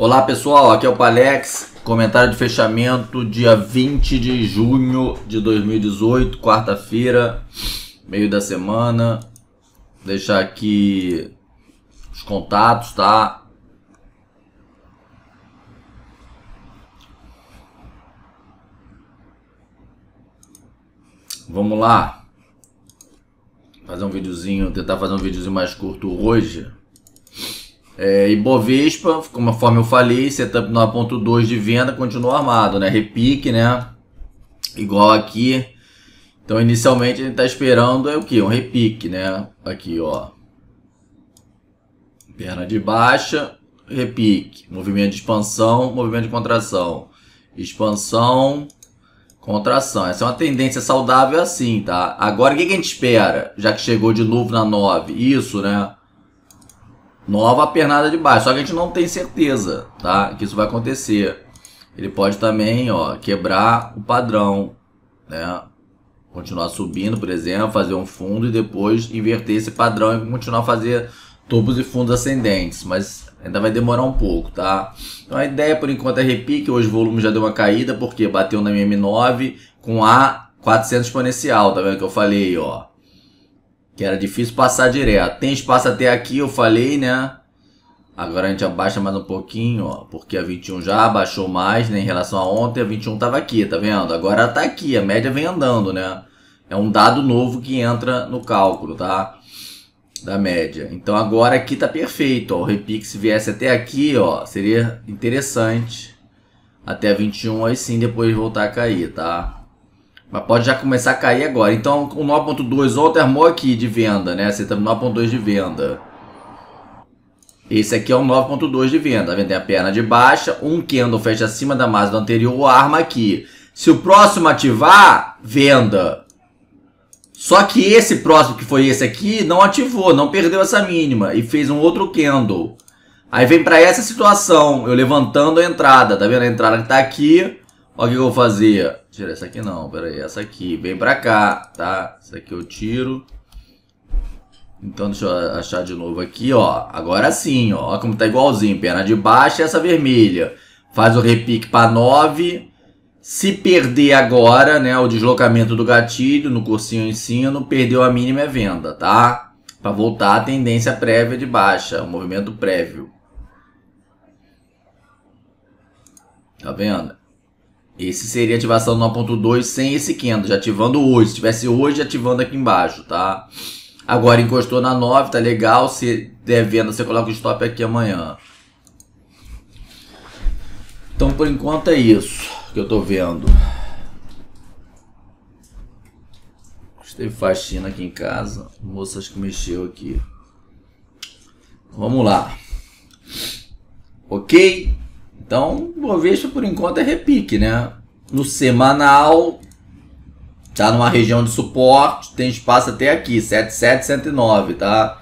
Olá pessoal, aqui é o Palex, comentário de fechamento dia 20 de junho de 2018, quarta-feira, meio da semana. Vou deixar aqui os contatos, tá? Vamos lá. Fazer um videozinho, tentar fazer um videozinho mais curto hoje. É, Bovespa, conforme eu falei, setup 9.2 de venda, continua armado, né? Repique, né? Igual aqui. Então, inicialmente, a gente está esperando é o que? Um repique, né? Aqui, ó. Perna de baixa, repique. Movimento de expansão, movimento de contração. Expansão, contração. Essa é uma tendência saudável assim, tá? Agora, o que, que a gente espera? Já que chegou de novo na 9. Isso, né? nova pernada de baixo. Só que a gente não tem certeza, tá? Que isso vai acontecer. Ele pode também, ó, quebrar o padrão, né? Continuar subindo, por exemplo, fazer um fundo e depois inverter esse padrão e continuar a fazer topos e fundos ascendentes, mas ainda vai demorar um pouco, tá? Então a ideia por enquanto é repique, hoje o volume já deu uma caída porque bateu na MM9 com A400 exponencial, tá vendo que eu falei, ó. Que era difícil passar direto. Tem espaço até aqui, eu falei, né? Agora a gente abaixa mais um pouquinho, ó. Porque a 21 já abaixou mais, né? Em relação a ontem, a 21 tava aqui, tá vendo? Agora tá aqui, a média vem andando, né? É um dado novo que entra no cálculo, tá? Da média. Então agora aqui tá perfeito, ó. O Repix viesse até aqui, ó. Seria interessante. Até a 21, aí sim depois voltar a cair, tá? Mas pode já começar a cair agora. Então, o 9.2 armou aqui de venda, né? Você tá no 9.2 de venda. Esse aqui é um 9.2 de venda. Tá Vendem a perna de baixa, um candle fecha acima da massa do anterior, arma aqui. Se o próximo ativar, venda. Só que esse próximo, que foi esse aqui, não ativou, não perdeu essa mínima e fez um outro candle. Aí vem para essa situação, eu levantando a entrada, tá vendo? A entrada que tá aqui, olha o que eu vou fazer essa aqui não, pera aí. Essa aqui, vem pra cá, tá? Essa aqui eu tiro. Então deixa eu achar de novo aqui, ó. Agora sim, ó. Olha como tá igualzinho. Perna de baixo e essa vermelha. Faz o repique para 9. Se perder agora, né, o deslocamento do gatilho no cursinho eu ensino, perdeu a mínima é venda, tá? Para voltar a tendência prévia de baixa, o movimento prévio. Tá vendo? Esse seria a ativação do 1.2 sem esse candle, já ativando hoje. Se tivesse hoje, ativando aqui embaixo, tá? Agora encostou na 9, tá legal. Se der venda, você coloca o stop aqui amanhã. Então, por enquanto, é isso que eu tô vendo. Teve faxina aqui em casa. Moças que mexeu aqui. Vamos lá. Ok? Então, Bovespa por enquanto é repique, né? No semanal tá numa região de suporte, tem espaço até aqui, 7709, tá?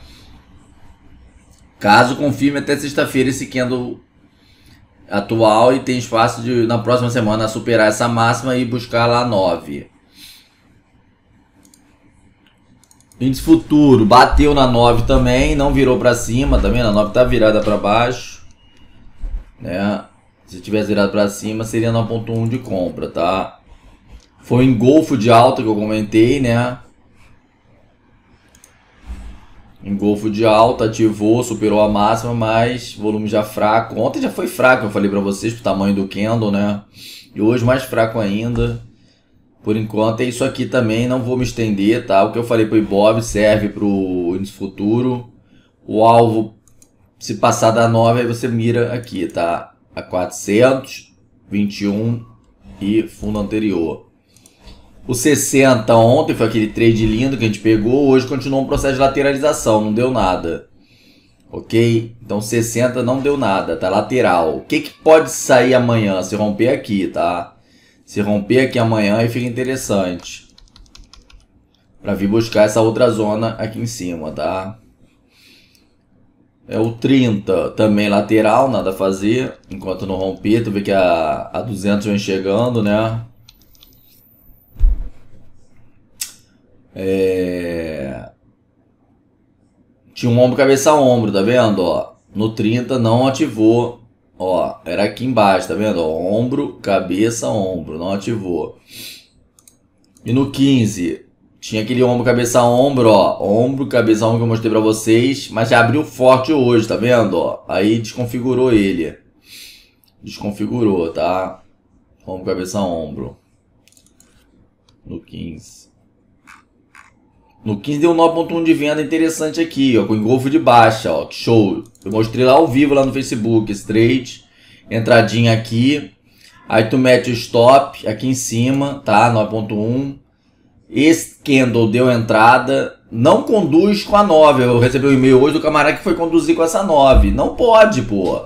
Caso confirme até sexta-feira esse candle atual e tem espaço de na próxima semana superar essa máxima e buscar lá 9. Índice futuro bateu na 9 também, não virou para cima, também tá na a 9 tá virada para baixo, né? Se tivesse virado para cima, seria 9.1 de compra, tá? Foi um golfo de alta que eu comentei, né? Engolfo de alta, ativou, superou a máxima, mas volume já fraco. Ontem já foi fraco, eu falei para vocês, pro tamanho do candle, né? E hoje mais fraco ainda. Por enquanto é isso aqui também, não vou me estender, tá? O que eu falei pro Ibov serve pro índice futuro. O alvo, se passar da 9, aí você mira aqui, tá? a 421 e fundo anterior. O 60 ontem foi aquele trade lindo que a gente pegou, hoje continuou um processo de lateralização, não deu nada. Ok? Então 60 não deu nada, tá lateral. O que, que pode sair amanhã? Se romper aqui, tá? Se romper aqui amanhã aí fica interessante. Pra vir buscar essa outra zona aqui em cima, tá? É o 30 também lateral, nada a fazer. Enquanto não romper, tu vê que a, a 200 vem chegando, né? É... Tinha um ombro cabeça ombro, tá vendo? Ó, no 30 não ativou. Ó, era aqui embaixo, tá vendo? Ó, ombro, cabeça, ombro, não ativou. E no 15 tinha aquele ombro, cabeça, ombro, ó. Ombro, cabeça, ombro que eu mostrei pra vocês. Mas já abriu forte hoje, tá vendo? Ó, aí desconfigurou ele. Desconfigurou, tá? Ombro, cabeça, ombro. No 15. No 15 deu 9.1 de venda interessante aqui, ó. Com engolfo de baixa, ó. Que show. Eu mostrei lá ao vivo, lá no Facebook, esse trade. Entradinha aqui. Aí tu mete o stop aqui em cima, tá? 9.1. Esse Kendall deu entrada, não conduz com a 9. Eu recebi um e-mail hoje do camarada que foi conduzir com essa 9. Não pode, pô.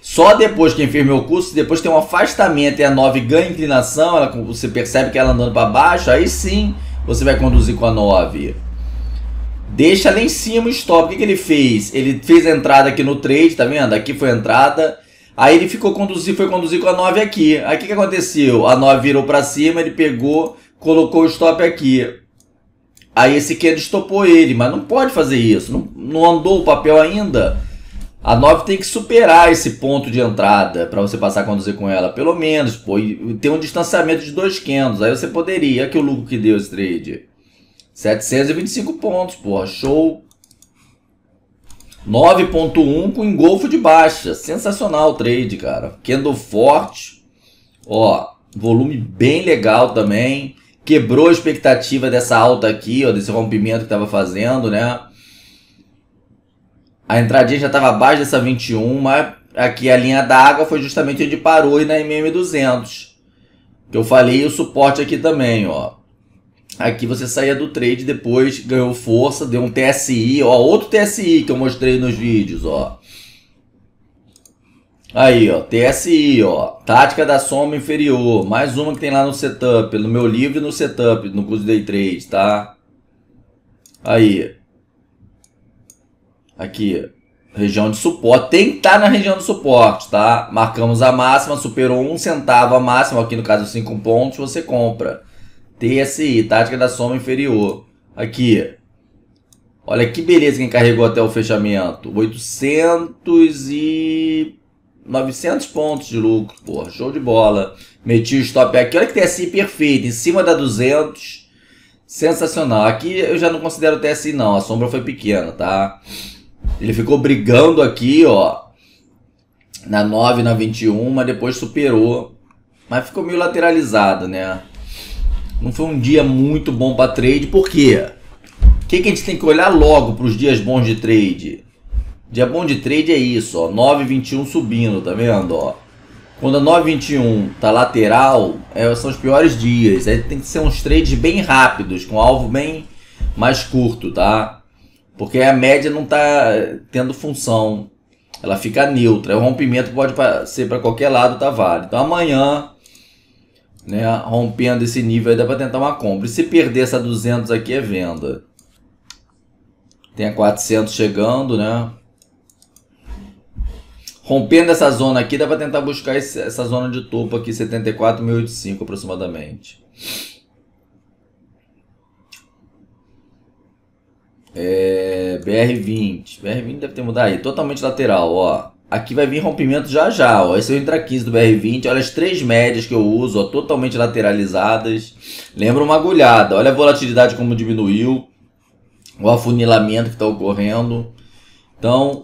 Só depois que enfermei o curso, depois tem um afastamento e a 9 ganha inclinação, ela, você percebe que ela andando para baixo, aí sim você vai conduzir com a 9. Deixa lá em cima o stop. O que, que ele fez? Ele fez a entrada aqui no 3, tá vendo? Aqui foi a entrada. Aí ele ficou conduzir, foi conduzir com a 9 aqui. Aí o que, que aconteceu? A 9 virou para cima, ele pegou, colocou o stop aqui. Aí esse Q estopou ele, mas não pode fazer isso. Não, não andou o papel ainda. A 9 tem que superar esse ponto de entrada para você passar a conduzir com ela, pelo menos, pô, tem ter um distanciamento de dois candles. Aí você poderia, que o lucro que deu esse trade. 725 pontos, porra, show. 9.1 com engolfo de baixa. Sensacional o trade, cara. Candle forte. Ó, volume bem legal também quebrou a expectativa dessa alta aqui, ó, desse rompimento que estava fazendo, né? A entradinha já estava abaixo dessa 21, mas aqui a linha d'água foi justamente onde parou e na MM200. Que eu falei o suporte aqui também, ó. Aqui você saía do trade depois, ganhou força, deu um TSI, ó, outro TSI que eu mostrei nos vídeos, ó. Aí, ó, TSI, ó, tática da soma inferior, mais uma que tem lá no setup, no meu livro e no setup, no curso Day 3, tá? Aí, aqui, região de suporte, tem que estar tá na região de suporte, tá? Marcamos a máxima, superou um centavo a máxima, aqui no caso 5 pontos, você compra. TSI, tática da soma inferior, aqui, olha que beleza quem carregou até o fechamento, 800 e... 900 pontos de lucro, porra, show de bola. Meti o stop aqui, olha que TSI perfeito, em cima da 200, sensacional. Aqui eu já não considero TSI não, a sombra foi pequena, tá? Ele ficou brigando aqui, ó, na 9, na 21, mas depois superou. Mas ficou meio lateralizado, né? Não foi um dia muito bom para trade, por quê? O que, que a gente tem que olhar logo para os dias bons de trade? Dia bom de trade é isso, ó. 9,21 subindo, tá vendo, ó? Quando a 9,21 tá lateral, é, são os piores dias. Aí tem que ser uns trades bem rápidos, com alvo bem mais curto, tá? Porque a média não tá tendo função. Ela fica neutra. O rompimento pode ser para qualquer lado, tá válido. Então amanhã, né, rompendo esse nível aí, dá para tentar uma compra. E se perder essa 200 aqui é venda. Tem a 400 chegando, né? rompendo essa zona aqui, dá para tentar buscar esse, essa zona de topo aqui, 74.085 aproximadamente. É, BR20. BR20 deve ter mudado aí. Totalmente lateral, ó. Aqui vai vir rompimento já já, ó. Esse é o intra 15 do BR20. Olha as três médias que eu uso, ó, totalmente lateralizadas. Lembra uma agulhada. Olha a volatilidade como diminuiu. O afunilamento que está ocorrendo. Então,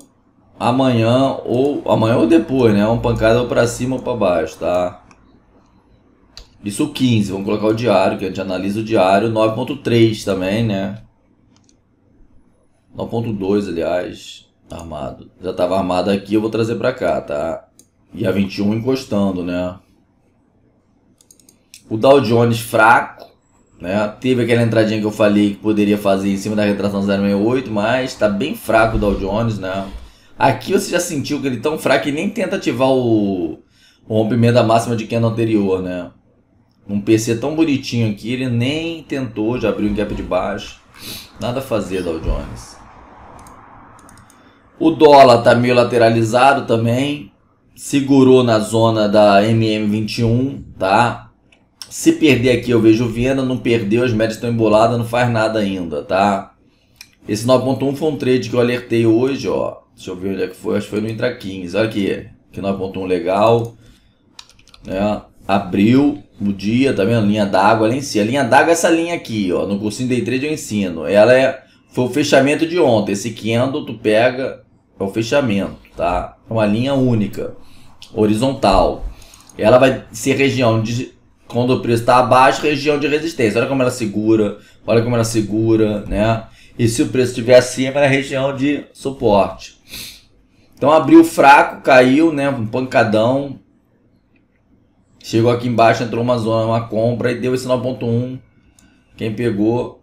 amanhã ou amanhã ou depois, né? Uma pancada ou para cima ou para baixo, tá? Isso 15, vamos colocar o diário, que a gente analisa o diário 9.3 também, né? 9.2, aliás, armado. Já estava armado aqui, eu vou trazer para cá, tá? E a 21 encostando, né? O Dow Jones fraco, né? Teve aquela entradinha que eu falei que poderia fazer em cima da retração 068, mas está bem fraco o Dow Jones, né? Aqui você já sentiu que ele é tão fraco que nem tenta ativar o, o rompimento da máxima de Canon anterior, né? Um PC tão bonitinho aqui, ele nem tentou, já abriu um gap de baixo. Nada a fazer, Dow Jones. O dólar tá meio lateralizado também. Segurou na zona da MM21, tá? Se perder aqui eu vejo venda, não perdeu, as médias estão emboladas, não faz nada ainda, tá? Esse 9.1 foi um trade que eu alertei hoje, ó. Deixa eu ver onde é que foi. Acho que foi no Intraquins. Olha aqui. Aqui nós apontou um legal. Né? Abriu o dia, tá vendo? Linha d'água ali em cima. A linha d'água é essa linha aqui, ó. No cursinho Day Trade eu ensino. Ela é. Foi o fechamento de ontem. Esse candle tu pega. É o fechamento, tá? É uma linha única. Horizontal. Ela vai ser região de. Quando o preço está abaixo, região de resistência. Olha como ela segura. Olha como ela segura, né? E se o preço estiver acima, é região de suporte. Então abriu fraco, caiu, né? Um pancadão. Chegou aqui embaixo, entrou uma zona, uma compra e deu esse 9.1. Quem pegou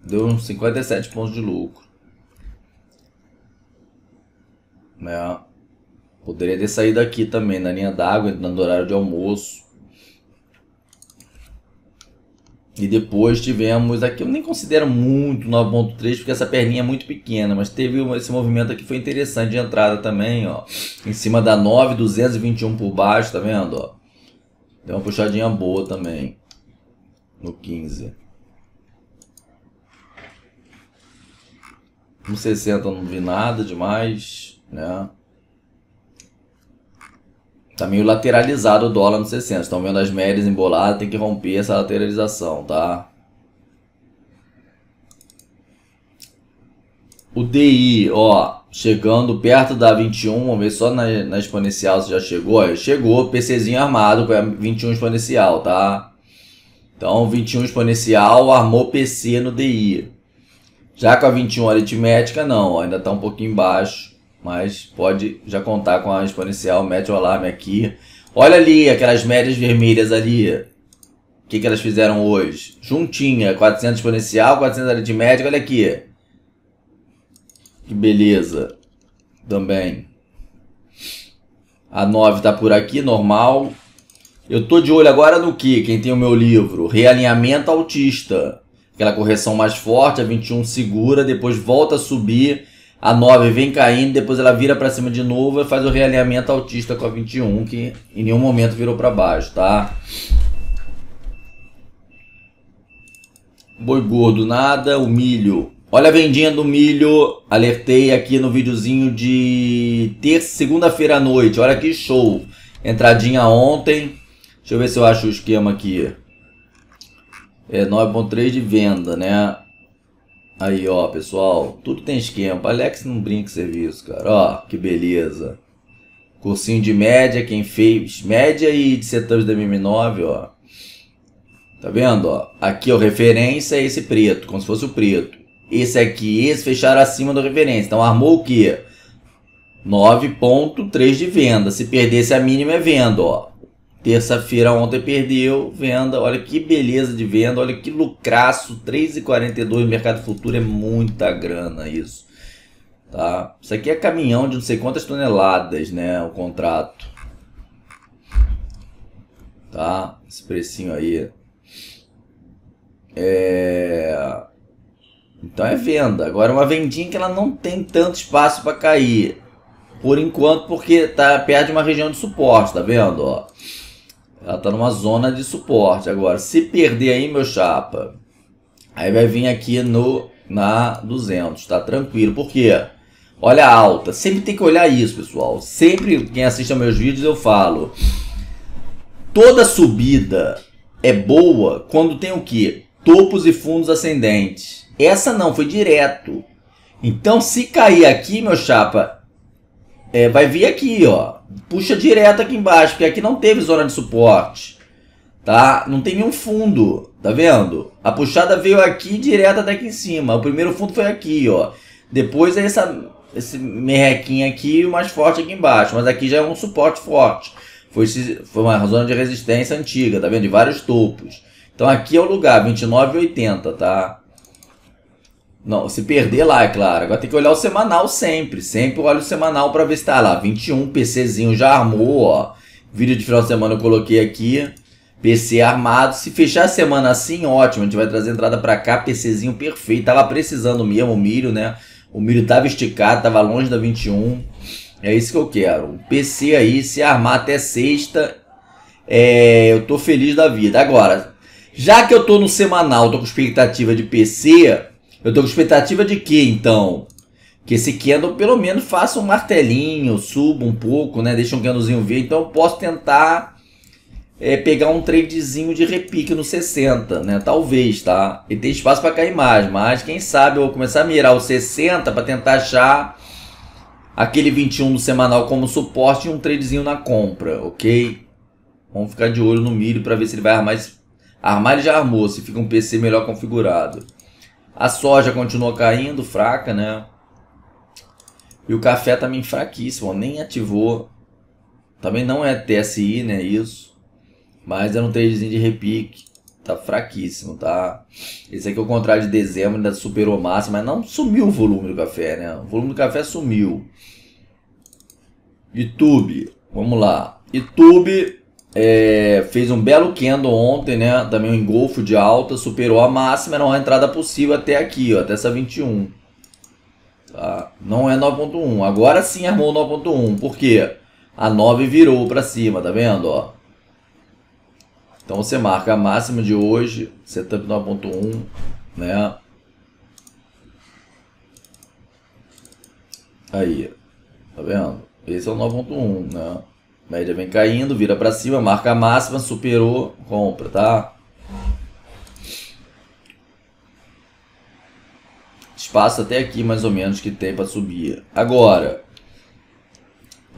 deu uns 57 pontos de lucro. É. Poderia ter saído aqui também, na linha d'água, entrando no horário de almoço. E depois tivemos aqui, eu nem considero muito 9.3 porque essa perninha é muito pequena, mas teve esse movimento aqui foi interessante de entrada também, ó. Em cima da 9,221 por baixo, tá vendo, ó? Deu uma puxadinha boa também no 15. No 60 não vi nada demais, né? Tá meio lateralizado o dólar no 60. Estão vendo as médias emboladas, tem que romper essa lateralização, tá? O DI, ó, chegando perto da 21, vamos ver só na, na exponencial se já chegou. Ó, chegou, PCzinho armado com a 21 exponencial, tá? Então, 21 exponencial armou PC no DI. Já com a 21 aritmética, não, ó, ainda tá um pouquinho baixo mas pode já contar com a exponencial, mete o alarme aqui. Olha ali aquelas médias vermelhas ali. O que, que elas fizeram hoje? Juntinha, 400 exponencial, 400 aritmética, olha aqui. Que beleza. Também. A 9 tá por aqui, normal. Eu tô de olho agora no que? Quem tem o meu livro? Realinhamento autista. Aquela correção mais forte, a 21 segura, depois volta a subir a 9 vem caindo, depois ela vira para cima de novo e faz o realinhamento autista com a 21, que em nenhum momento virou para baixo, tá? Boi gordo, nada. O milho. Olha a vendinha do milho. Alertei aqui no videozinho de terça, segunda-feira à noite. Olha que show. Entradinha ontem. Deixa eu ver se eu acho o esquema aqui. É 9.3 de venda, né? Aí, ó, pessoal, tudo tem esquema. Alex não brinca serviço, cara. Ó, que beleza. Cursinho de média, quem fez média e de setups da MM9, ó. Tá vendo, ó? Aqui, ó, referência é esse preto, como se fosse o preto. Esse aqui, esse fecharam acima da referência. Então, armou o quê? 9.3 de venda. Se perdesse a mínima é venda, ó. Terça-feira ontem perdeu venda. Olha que beleza de venda, olha que lucraço, 3,42 mercado futuro é muita grana isso. Tá? Isso aqui é caminhão de não sei quantas toneladas, né, o contrato. Tá? Esse precinho aí. É... Então é venda. Agora uma vendinha que ela não tem tanto espaço para cair. Por enquanto, porque tá perto de uma região de suporte, tá vendo, ó? Ela está numa zona de suporte. Agora, se perder aí, meu chapa, aí vai vir aqui no na 200, tá tranquilo. Por quê? Olha a alta. Sempre tem que olhar isso, pessoal. Sempre quem assiste aos meus vídeos eu falo. Toda subida é boa quando tem o que? Topos e fundos ascendentes. Essa não, foi direto. Então, se cair aqui, meu chapa, é, vai vir aqui, ó. Puxa direto aqui embaixo, porque aqui não teve zona de suporte. Tá? Não tem nenhum fundo, tá vendo? A puxada veio aqui direto até aqui em cima. O primeiro fundo foi aqui, ó. Depois é essa, esse merrequinho aqui e o mais forte aqui embaixo. Mas aqui já é um suporte forte. Foi, esse, foi uma zona de resistência antiga, tá vendo? De vários topos. Então aqui é o lugar, 29,80, tá? Não, se perder lá, é claro. Agora tem que olhar o semanal sempre. Sempre olho o semanal para ver se tá lá. 21, PCzinho já armou, ó. Vídeo de final de semana eu coloquei aqui. PC armado. Se fechar a semana assim, ótimo. A gente vai trazer entrada para cá, PCzinho perfeito. Tava precisando mesmo o milho, né? O milho tava esticado, tava longe da 21. É isso que eu quero. O PC aí, se armar até sexta, é... eu tô feliz da vida. Agora, já que eu tô no semanal, tô com expectativa de PC, eu tô com expectativa de que, então? Que esse candle pelo menos faça um martelinho, suba um pouco, né? Deixa um candlezinho ver. Então eu posso tentar é, pegar um tradezinho de repique no 60, né? Talvez, tá? E tem espaço para cair mais, mas quem sabe eu vou começar a mirar o 60 para tentar achar aquele 21 do semanal como suporte e um tradezinho na compra, ok? Vamos ficar de olho no milho para ver se ele vai armar. Armar ele já armou, se fica um PC melhor configurado. A soja continuou caindo, fraca, né? E o café também tá fraquíssimo, nem ativou. Também não é TSI, né? Isso. Mas é um tradezinho de repique. Tá fraquíssimo, tá? Esse aqui é o contrário de dezembro, ainda superou massa, mas não sumiu o volume do café, né? O volume do café sumiu. YouTube, vamos lá. YouTube é, fez um belo candle ontem, né? Também um engolfo de alta, superou a máxima, não uma entrada possível até aqui, ó, até essa 21. Tá? Não é 9.1. Agora sim armou 9.1. Por quê? A 9 virou para cima, tá vendo, ó? Então você marca a máxima de hoje, setup 9.1, né? Aí, tá vendo? Esse é o 9.1, né? Média vem caindo, vira para cima, marca a máxima, superou, compra, tá? Espaço até aqui, mais ou menos, que tem para subir. Agora,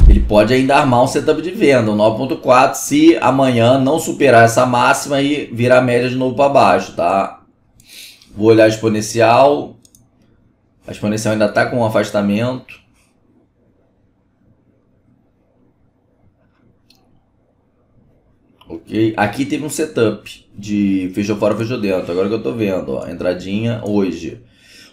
ele pode ainda armar um setup de venda, um 9.4, se amanhã não superar essa máxima e virar a média de novo para baixo, tá? Vou olhar a exponencial. A exponencial ainda está com um afastamento. Ok? Aqui teve um setup de feijão fora, feijão dentro. Agora que eu tô vendo, ó, entradinha hoje.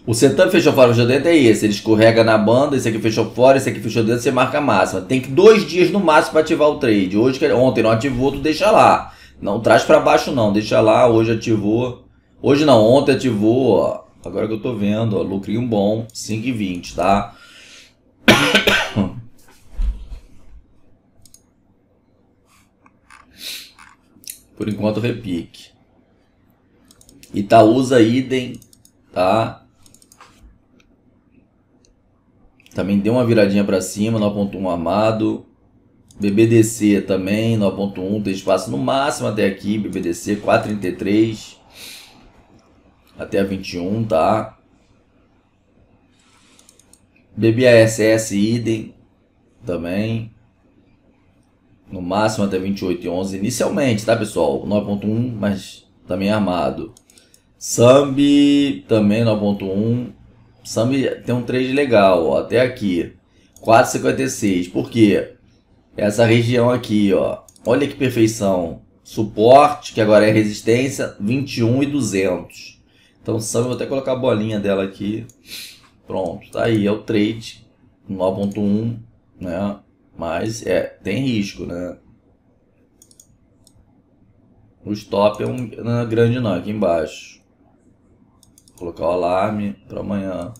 O setup fechou fora, fechou dentro é esse. Ele escorrega na banda, esse aqui fechou fora, esse aqui fechou dentro, você marca a máxima. Tem que dois dias no máximo para ativar o trade. Hoje, ontem não ativou, tu deixa lá. Não traz para baixo não, deixa lá, hoje ativou. Hoje não, ontem ativou, ó. Agora que eu tô vendo, ó, lucrinho bom, 5,20, tá? Por enquanto, repique. Itaúsa, idem, tá? Também deu uma viradinha para cima, 9.1 armado. BBDC também, 9.1, tem espaço no máximo até aqui. BBDC 4.33 até a 21, tá? BBASS idem também no máximo até 28,11 e inicialmente, tá pessoal? 9.1, mas também é armado. Sambi também 9.1. Sambi tem um trade legal, ó, até aqui. 4,56. Por quê? Essa região aqui, ó. Olha que perfeição. Suporte, que agora é resistência, 21 e 200. Então, Sambi, vou até colocar a bolinha dela aqui. Pronto, tá aí, é o trade 9.1, né? Mas é, tem risco, né? O stop é um é grande não, aqui embaixo. Vou colocar o alarme para amanhã.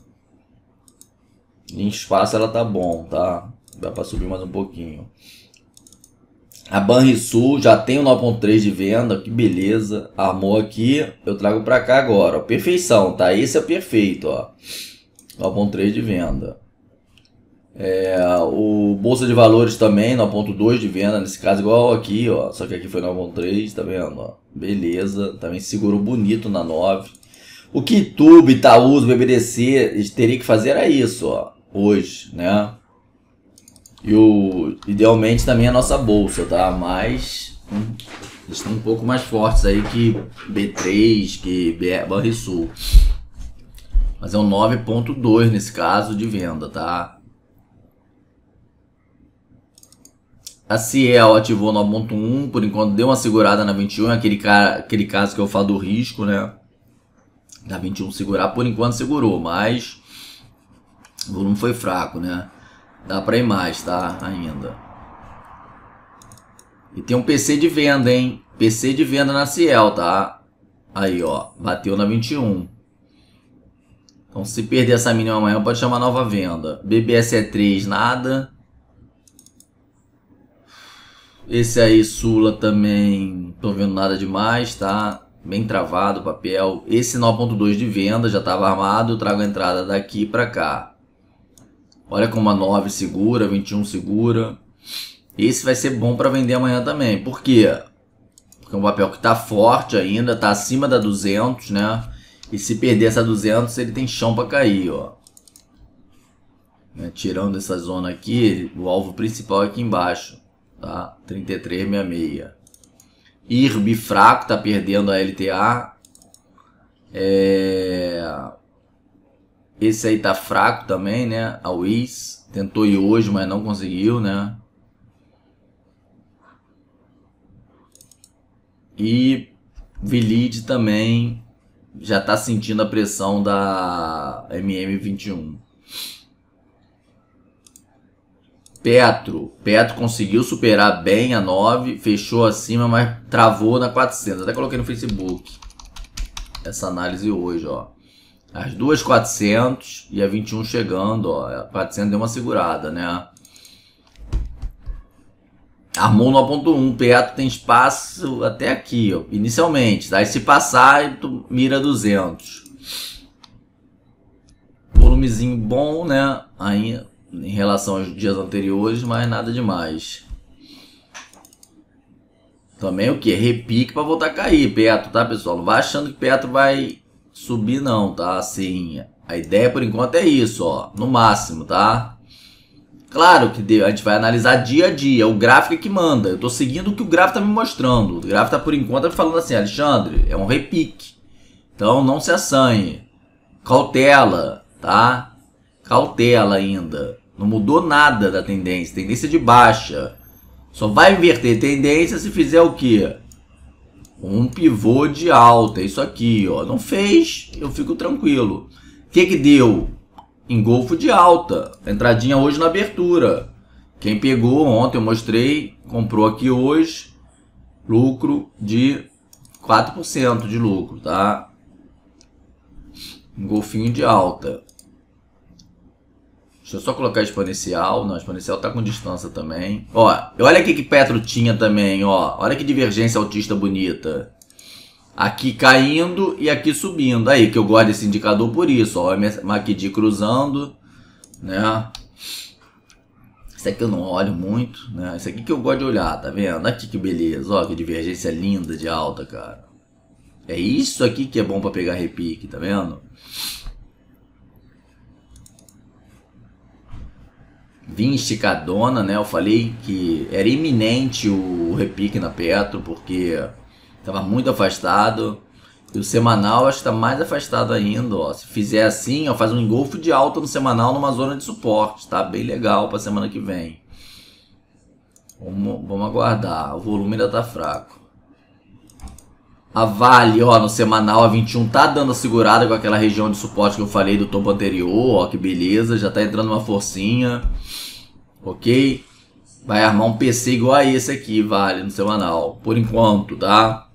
Em espaço ela tá bom, tá? Dá para subir mais um pouquinho. A Banrisul já tem o 9.3 de venda, que beleza. Armou aqui, eu trago para cá agora. Perfeição, tá? Esse é perfeito, ó. 9.3 de venda. É, o Bolsa de Valores também, 9.2 de venda, nesse caso igual aqui, ó. Só que aqui foi 9.3, tá vendo? Ó, beleza, também segurou bonito na 9. O que Tube, Itaúsa, BBDC teria que fazer era isso, ó. Hoje, né? E o, idealmente também a nossa bolsa, tá? Mas hum, eles estão um pouco mais fortes aí que B3, que BR, Mas é um 9.2 nesse caso de venda, tá? A Ciel ativou 9.1, por enquanto deu uma segurada na 21, é aquele, cara, aquele caso que eu falo do risco, né? Da 21 segurar, por enquanto segurou, mas o volume foi fraco, né? Dá pra ir mais, tá? Ainda. E tem um PC de venda, hein? PC de venda na Ciel, tá? Aí, ó, bateu na 21. Então, se perder essa mínima amanhã, pode chamar nova venda. BBSE3, nada. Esse aí, Sula, também tô vendo nada demais, tá? Bem travado o papel. Esse 9.2 de venda já estava armado, eu trago a entrada daqui para cá. Olha como a 9 segura, 21 segura. Esse vai ser bom para vender amanhã também. Por quê? Porque é um papel que está forte ainda, está acima da 200, né? E se perder essa 200, ele tem chão para cair, ó. Né? Tirando essa zona aqui, o alvo principal é aqui embaixo tá? 3366. IRB fraco, tá perdendo a LTA. É... Esse aí tá fraco também, né? A Wiz tentou ir hoje, mas não conseguiu, né? E Vilid também já tá sentindo a pressão da MM21. Petro. Petro conseguiu superar bem a 9, fechou acima, mas travou na 400. Até coloquei no Facebook essa análise hoje, ó. As duas 400 e a 21 chegando, ó. A 400 deu uma segurada, né? Armou no 1.1, Petro tem espaço até aqui, ó, inicialmente. Daí tá? se passar, tu mira 200. Volumezinho bom, né? Ainda em relação aos dias anteriores, mas nada demais. Também o que? Repique para voltar a cair, Petro, tá pessoal? Não vai achando que Petro vai subir não, tá? Assim, a ideia por enquanto é isso, ó, no máximo, tá? Claro que a gente vai analisar dia a dia, o gráfico é que manda. Eu estou seguindo o que o gráfico está me mostrando. O gráfico está por enquanto tá falando assim, Alexandre, é um repique. Então não se assanhe. Cautela, tá? Cautela ainda. Não mudou nada da tendência. Tendência de baixa. Só vai inverter tendência se fizer o quê? Um pivô de alta. É isso aqui, ó. Não fez, eu fico tranquilo. O que que deu? Engolfo de alta. Entradinha hoje na abertura. Quem pegou ontem, eu mostrei, comprou aqui hoje. Lucro de 4% de lucro, tá? Um golfinho de alta. Deixa eu só colocar exponencial. Não, exponencial tá com distância também. Ó, olha aqui que Petro tinha também, ó. Olha que divergência autista bonita. Aqui caindo e aqui subindo. Aí, que eu gosto desse indicador por isso, ó. MACD cruzando, né? Esse aqui eu não olho muito, né? Esse aqui que eu gosto de olhar, tá vendo? Aqui que beleza, ó. Que divergência linda de alta, cara. É isso aqui que é bom para pegar repique, tá vendo? vim esticadona, né? Eu falei que era iminente o repique na Petro, porque estava muito afastado. E o semanal acho que está mais afastado ainda. Ó. Se fizer assim, ó, faz um engolfo de alta no semanal numa zona de suporte. Tá bem legal para semana que vem. Vamos, vamos aguardar. O volume ainda está fraco. A Vale, ó, no semanal a 21 tá dando segurada com aquela região de suporte que eu falei do topo anterior, ó, que beleza, já tá entrando uma forcinha. OK? Vai armar um PC igual a esse aqui, Vale, no semanal, por enquanto, tá?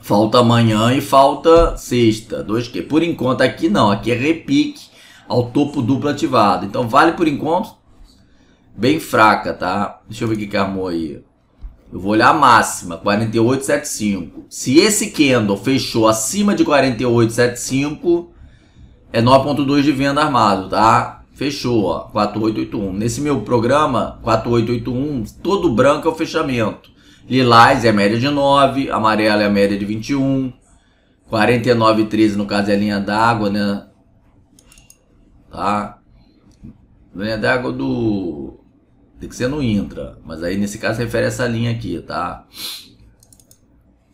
Falta amanhã e falta sexta, 2Q. Por enquanto aqui não, aqui é repique ao topo duplo ativado. Então Vale por enquanto bem fraca, tá? Deixa eu ver o que, que armou aí. Eu vou olhar a máxima, 48,75. Se esse candle fechou acima de 48,75, é 9,2 de venda armado, tá? Fechou, ó, 4881. Nesse meu programa, 4881, todo branco é o fechamento. Lilás é a média de 9, amarelo é a média de 21, 49,13 no caso é a linha d'água, né? Tá? Linha d'água do tem que ser no intra, mas aí nesse caso refere essa linha aqui, tá?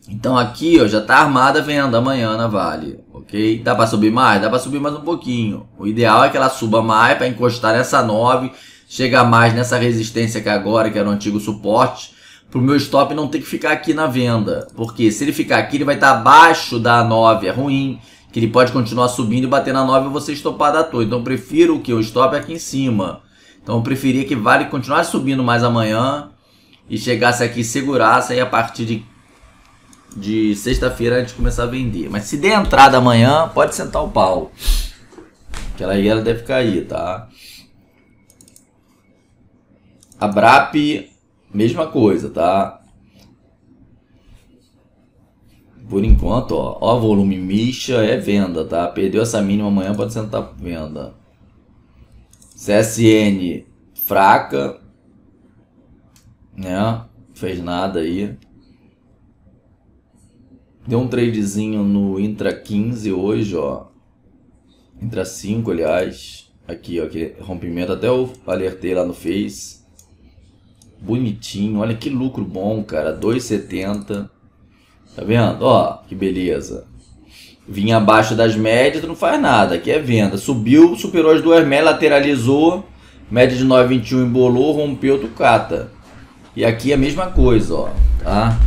Então aqui, ó, já tá armada a venda amanhã na Vale, ok? Dá para subir mais? Dá para subir mais um pouquinho. O ideal é que ela suba mais para encostar nessa 9, chegar mais nessa resistência que é agora, que era o antigo suporte, pro meu stop não ter que ficar aqui na venda. Porque se ele ficar aqui, ele vai estar tá abaixo da 9, é ruim que ele pode continuar subindo e bater na 9 e você estopar da toa. Então prefiro que o stop aqui em cima. Então eu preferia que Vale continuasse subindo mais amanhã e chegasse aqui segurasse aí a partir de, de sexta-feira a gente começar a vender. Mas se der entrada amanhã, pode sentar o pau. Que ela aí ela deve cair, tá? A Brap, mesma coisa, tá? Por enquanto, ó, ó volume mixa é venda, tá? Perdeu essa mínima amanhã, pode sentar venda. CSN fraca, né? Fez nada aí. Deu um tradezinho no Intra 15 hoje, ó. Intra 5, aliás. Aqui, ó, aquele rompimento. Até eu alertei lá no Face. Bonitinho. Olha que lucro bom, cara. 2,70. Tá vendo? Ó, que beleza vinha abaixo das médias, tu não faz nada, aqui é venda. Subiu, superou as duas médias, lateralizou, média de 9,21 embolou, rompeu, tu cata. E aqui é a mesma coisa, ó, tá?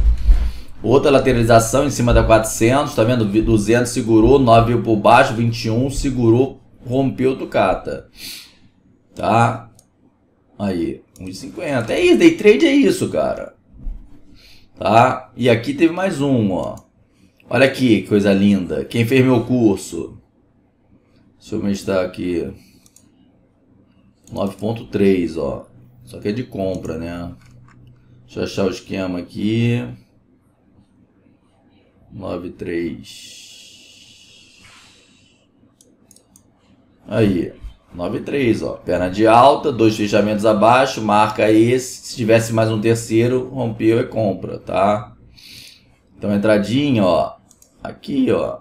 Outra lateralização em cima da 400, tá vendo? 200 segurou, 9 por baixo, 21 segurou, rompeu, tu cata. Tá? Aí, 1,50. É isso, day trade é isso, cara. Tá? E aqui teve mais um, ó. Olha aqui, coisa linda. Quem fez meu curso? Deixa eu estar aqui. 9.3, ó. Só que é de compra, né? Deixa eu achar o esquema aqui. 9.3. Aí. 9.3, ó. Perna de alta, dois fechamentos abaixo, marca esse. Se tivesse mais um terceiro, rompeu e é compra, tá? Então, é entradinha, ó. Aqui, ó.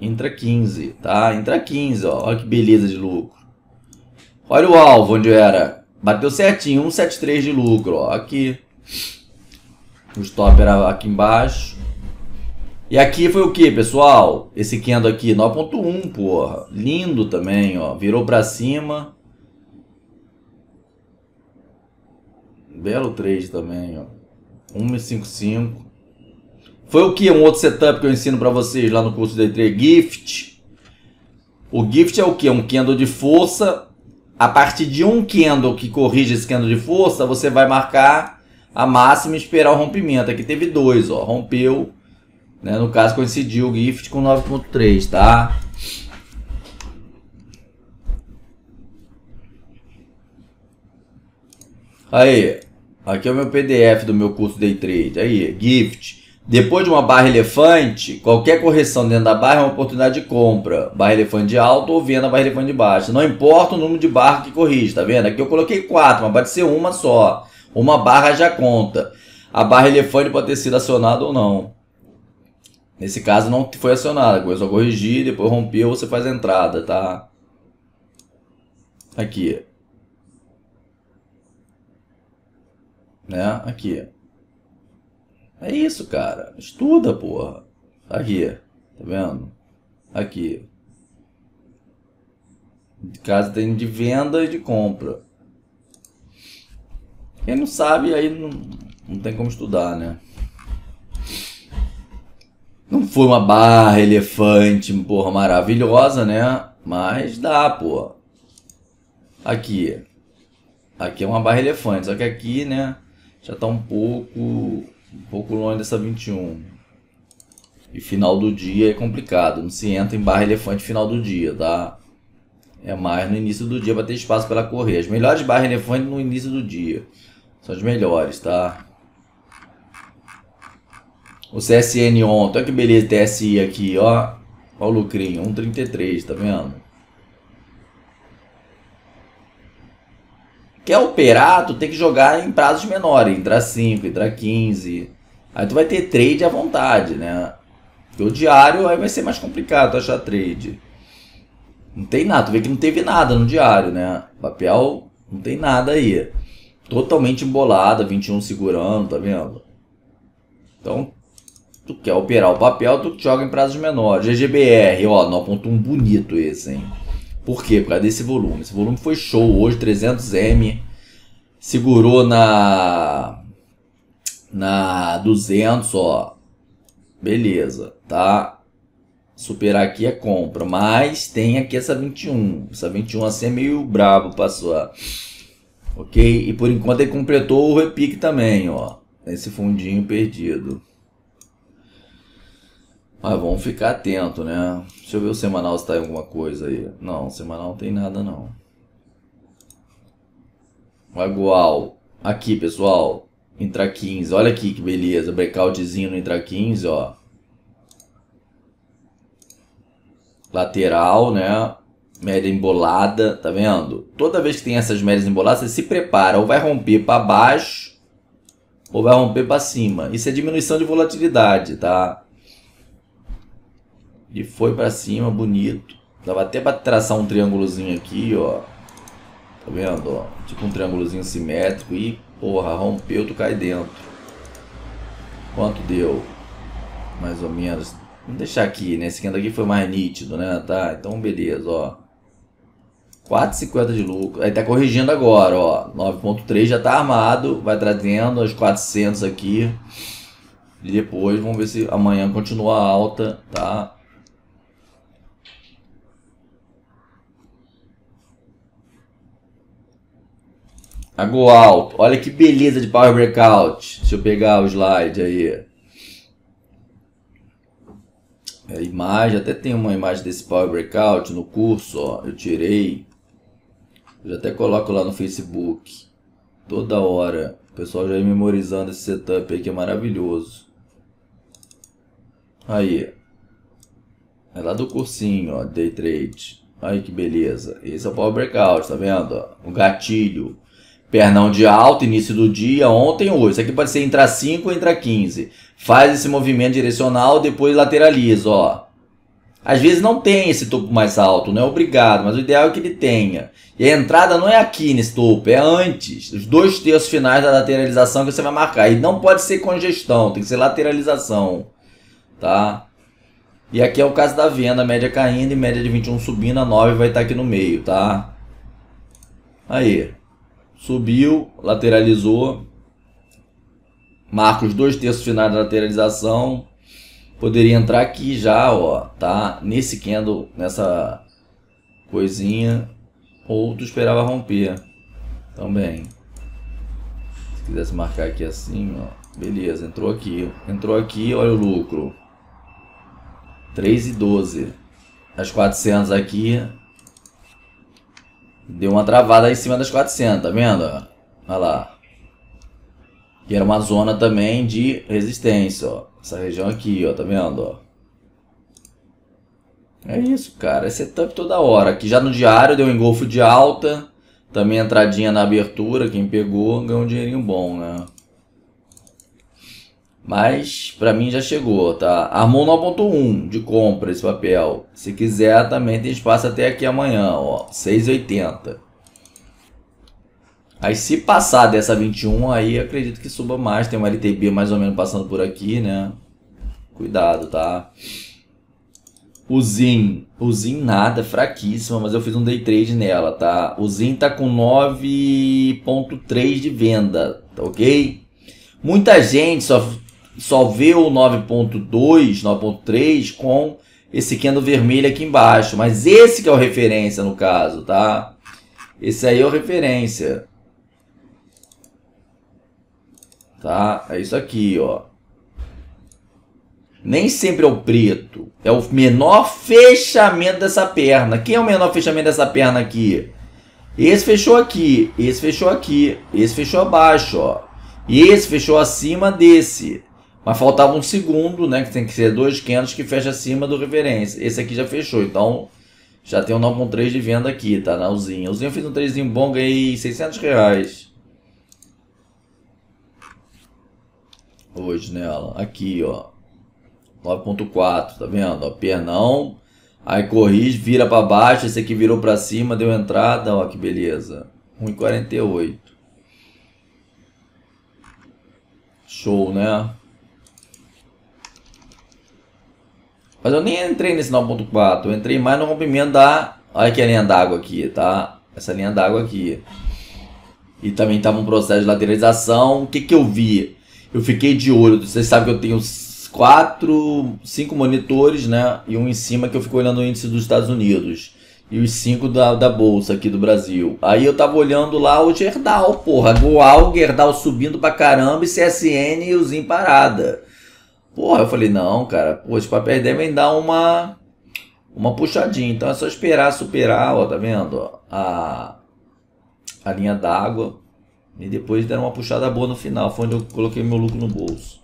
Entra 15, tá? Entra 15, ó. Olha que beleza de lucro. Olha o alvo onde era. Bateu certinho, 173 de lucro, ó. Aqui. O stop era aqui embaixo. E aqui foi o que, pessoal? Esse candle aqui, 9.1, porra. Lindo também, ó. Virou pra cima. Belo trade também, ó. 1,55. Foi o que? Um outro setup que eu ensino para vocês lá no curso de d Gift. O Gift é o que? Um candle de força. A partir de um candle que corrige esse candle de força, você vai marcar a máxima e esperar o rompimento. Aqui teve dois, ó. Rompeu. Né? No caso, coincidiu o Gift com 9.3, tá? Aí, aqui é o meu PDF do meu curso Day Trade. Aí, Gift. Depois de uma barra elefante, qualquer correção dentro da barra é uma oportunidade de compra. Barra elefante alto ou venda barra elefante baixo. Não importa o número de barra que corrige, tá vendo? Aqui eu coloquei quatro, mas pode ser uma só. Uma barra já conta. A barra elefante pode ter sido acionada ou não. Nesse caso não foi acionada, começou a corrigir, depois rompeu, você faz a entrada, tá? Aqui. Né? Aqui. É isso, cara. Estuda, porra. Aqui, tá vendo? Aqui. De casa tem de venda e de compra. Quem não sabe, aí não, não tem como estudar, né? Não foi uma barra elefante, porra, maravilhosa, né? Mas dá, porra. Aqui. Aqui é uma barra elefante, só que aqui, né? Já tá um pouco um pouco longe dessa 21. E final do dia é complicado, não se entra em barra elefante final do dia, tá? É mais no início do dia para ter espaço para correr. As melhores barras elefante no início do dia. São as melhores, tá? O CSN ontem, olha que beleza TSI aqui, ó. Olha o lucrinho, 1,33, tá vendo? Quer operar, tu tem que jogar em prazos menores, entrar 5, entrar 15. Aí tu vai ter trade à vontade, né? Porque o diário aí vai ser mais complicado achar trade. Não tem nada, tu vê que não teve nada no diário, né? Papel não tem nada aí. Totalmente embolada, 21 segurando, tá vendo? Então, tu quer operar o papel, tu joga em prazos menores. GGBR, ó, 9.1 bonito esse, hein? Por quê? Por causa desse volume. Esse volume foi show hoje, 300M. Segurou na na 200, ó. Beleza, tá? Superar aqui é compra, mas tem aqui essa 21. Essa 21 assim é meio brabo passou OK? E por enquanto ele completou o repique também, ó. Esse fundinho perdido. Mas vamos ficar atento, né? Deixa eu ver o semanal se tá alguma coisa aí. Não, semanal não tem nada não. Magual. Aqui, pessoal. entra 15. Olha aqui que beleza. Breakoutzinho no entra 15, ó. Lateral, né? Média embolada, tá vendo? Toda vez que tem essas médias emboladas, você se prepara. Ou vai romper para baixo, ou vai romper para cima. Isso é diminuição de volatilidade, tá? Ele foi para cima, bonito. Dava até para traçar um triângulozinho aqui, ó. Tá vendo, ó? Tipo um triângulozinho simétrico. E, porra, rompeu, tu cai dentro. Quanto deu? Mais ou menos. Vamos deixar aqui, né? Esse aqui foi mais nítido, né? Tá, então beleza, ó. 4,50 de lucro. Aí tá corrigindo agora, ó. 9,3 já tá armado. Vai trazendo as 400 aqui. E depois vamos ver se amanhã continua alta, tá? A Go Alto. Olha que beleza de Power Breakout. Deixa eu pegar o slide aí. A imagem, até tem uma imagem desse Power Breakout no curso, ó. Eu tirei. Eu até coloco lá no Facebook. Toda hora. O pessoal já ia memorizando esse setup aí que é maravilhoso. Aí. É lá do cursinho, ó. Day Trade. Aí que beleza. Esse é o Power Breakout, tá vendo? O gatilho. Pernão de alta, início do dia, ontem ou hoje. Isso aqui pode ser entrar 5 ou entrar 15. Faz esse movimento direcional, depois lateraliza, ó. Às vezes não tem esse topo mais alto, não é obrigado, mas o ideal é que ele tenha. E a entrada não é aqui nesse topo, é antes, os dois terços finais da lateralização que você vai marcar. E não pode ser congestão, tem que ser lateralização, tá? E aqui é o caso da venda, média caindo e média de 21 subindo, a 9 vai estar aqui no meio, tá? Aí subiu, lateralizou, marca os dois terços finais da lateralização, poderia entrar aqui já, ó, tá? Nesse candle, nessa coisinha, ou tu esperava romper também. Se quisesse marcar aqui assim, ó, beleza, entrou aqui, entrou aqui, olha o lucro, 3 e 12. As 400 aqui Deu uma travada em cima das 400, tá vendo? Olha lá. Que era uma zona também de resistência, ó. Essa região aqui, ó, tá vendo? Ó. É isso, cara. É setup toda hora. Aqui já no diário deu um engolfo de alta. Também entradinha na abertura. Quem pegou ganhou um dinheirinho bom, né? Mas para mim já chegou, tá? Armou 9.1 de compra esse papel. Se quiser também tem espaço até aqui amanhã, ó, 6.80. Aí se passar dessa 21 aí, acredito que suba mais, tem uma LTB mais ou menos passando por aqui, né? Cuidado, tá? O Zin, o Zin nada, fraquíssima, mas eu fiz um day trade nela, tá? O Zin tá com 9.3 de venda, tá OK? Muita gente só só vê o 9.2, 9.3 com esse candle vermelho aqui embaixo. Mas esse que é o referência no caso, tá? Esse aí é o referência. Tá? É isso aqui, ó. Nem sempre é o preto. É o menor fechamento dessa perna. Quem é o menor fechamento dessa perna aqui? Esse fechou aqui. Esse fechou aqui. Esse fechou abaixo, ó. E esse fechou acima desse. Mas faltava um segundo, né? Que tem que ser dois 500 que fecha acima do referência. Esse aqui já fechou, então já tem um 9.3 de venda aqui, tá? Na usinha. Usinha eu fiz um 3 bom, ganhei 600 reais. Hoje nela. Né, aqui, ó. 9.4, tá vendo? Ó, pernão. Aí corrige, vira para baixo. Esse aqui virou para cima, deu entrada. Ó, que beleza. 1,48. Show, né? Mas eu nem entrei nesse 9.4, eu entrei mais no rompimento da... Olha aqui a linha d'água aqui, tá? Essa linha d'água aqui. E também tava um processo de lateralização. O que, que eu vi? Eu fiquei de olho. Vocês sabem que eu tenho quatro, cinco monitores, né? E um em cima que eu fico olhando o índice dos Estados Unidos. E os cinco da, da bolsa aqui do Brasil. Aí eu tava olhando lá o Gerdau, porra. Goal, Gerdau subindo pra caramba e CSN e o Zim parada. Porra, eu falei, não, cara, pô, os papéis devem dar uma uma puxadinha. Então é só esperar superar, ó, tá vendo? A, a linha d'água. E depois deram uma puxada boa no final. Foi onde eu coloquei meu lucro no bolso.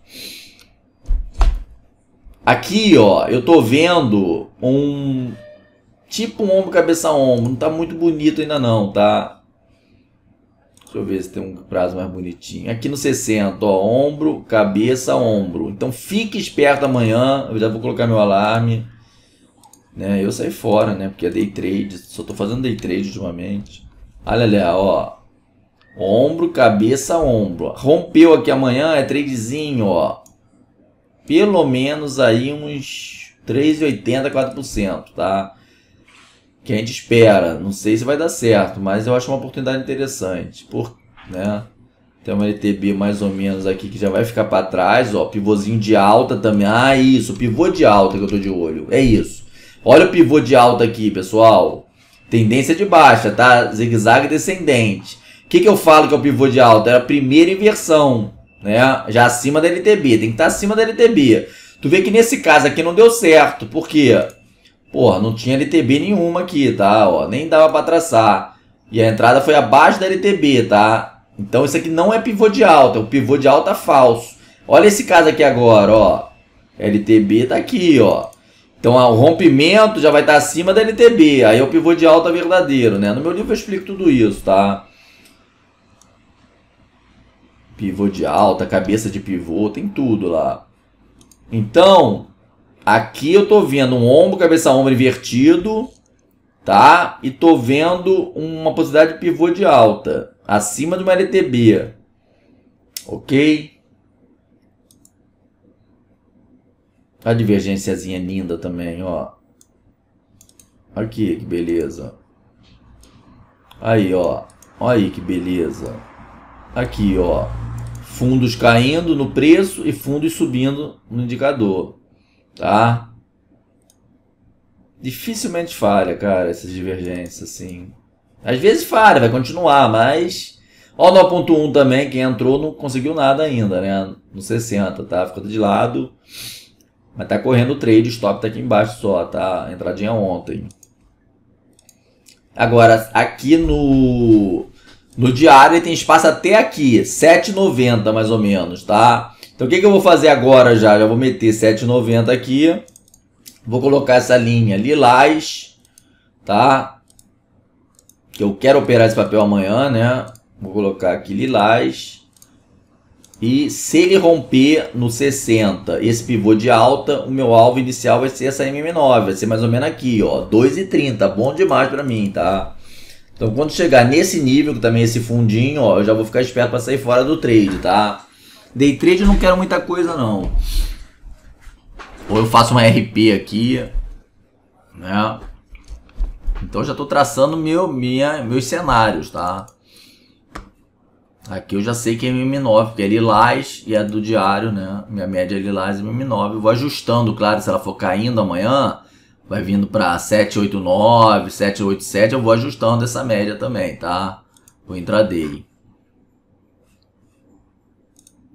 Aqui, ó, eu tô vendo um tipo um ombro cabeça ombro. Não tá muito bonito ainda não, tá? Deixa eu ver se tem um prazo mais bonitinho. Aqui no 60, ó, ombro, cabeça, ombro. Então fique esperto amanhã, eu já vou colocar meu alarme. Né? Eu saí fora, né? Porque é day trade, só tô fazendo day trade ultimamente. Olha lá, ó. Ombro, cabeça, ombro. Rompeu aqui amanhã, é tradezinho, ó. Pelo menos aí uns 3,80, 4%, tá? que a gente espera. Não sei se vai dar certo, mas eu acho uma oportunidade interessante. Por, né? Tem uma LTB mais ou menos aqui que já vai ficar para trás, ó, pivôzinho de alta também. Ah, isso, pivô de alta que eu tô de olho. É isso. Olha o pivô de alta aqui, pessoal. Tendência de baixa, tá? Zigue-zague descendente. O que, que eu falo que é o pivô de alta? é a primeira inversão, né? Já acima da LTB, tem que estar tá acima da LTB. Tu vê que nesse caso aqui não deu certo, porque Porra, não tinha LTB nenhuma aqui, tá? Ó, nem dava para traçar. E a entrada foi abaixo da LTB, tá? Então isso aqui não é pivô de alta, é o pivô de alta falso. Olha esse caso aqui agora, ó. LTB tá aqui, ó. Então ah, o rompimento já vai estar tá acima da LTB, aí é o pivô de alta verdadeiro, né? No meu livro eu explico tudo isso, tá? Pivô de alta, cabeça de pivô, tem tudo lá. Então, Aqui eu tô vendo um ombro, cabeça ombro invertido, tá? E tô vendo uma possibilidade de pivô de alta, acima de uma LTB. OK? A divergênciazinha linda também, ó. Aqui, que beleza. Aí, ó. Aí que beleza. Aqui, ó. Fundos caindo no preço e fundos subindo no indicador tá? Dificilmente falha, cara, essas divergências, assim. Às vezes falha, vai continuar, mas. Ó, no 9.1 também, quem entrou não conseguiu nada ainda, né? No 60, tá? Ficando de lado. Mas tá correndo o trade, o stop tá aqui embaixo só, tá? Entradinha ontem. Agora, aqui no. No diário tem espaço até aqui, 7,90 mais ou menos, tá? Então o que, que eu vou fazer agora já? Já vou meter 7,90 aqui. Vou colocar essa linha lilás, tá? Que eu quero operar esse papel amanhã, né? Vou colocar aqui lilás. E se ele romper no 60 esse pivô de alta, o meu alvo inicial vai ser essa MM9, vai ser mais ou menos aqui, ó, 2,30, bom demais para mim, tá? Então quando chegar nesse nível, que também é esse fundinho, ó, eu já vou ficar esperto para sair fora do trade, tá? Day trade eu não quero muita coisa não. Ou eu faço uma RP aqui, né? Então já estou traçando meu, minha, meus cenários, tá? Aqui eu já sei que é MM9, porque é lilás e é do diário, né? Minha média é lilás e MM9. vou ajustando, claro, se ela for caindo amanhã, vai vindo para 789, 787, eu vou ajustando essa média também, tá? entrar intraday.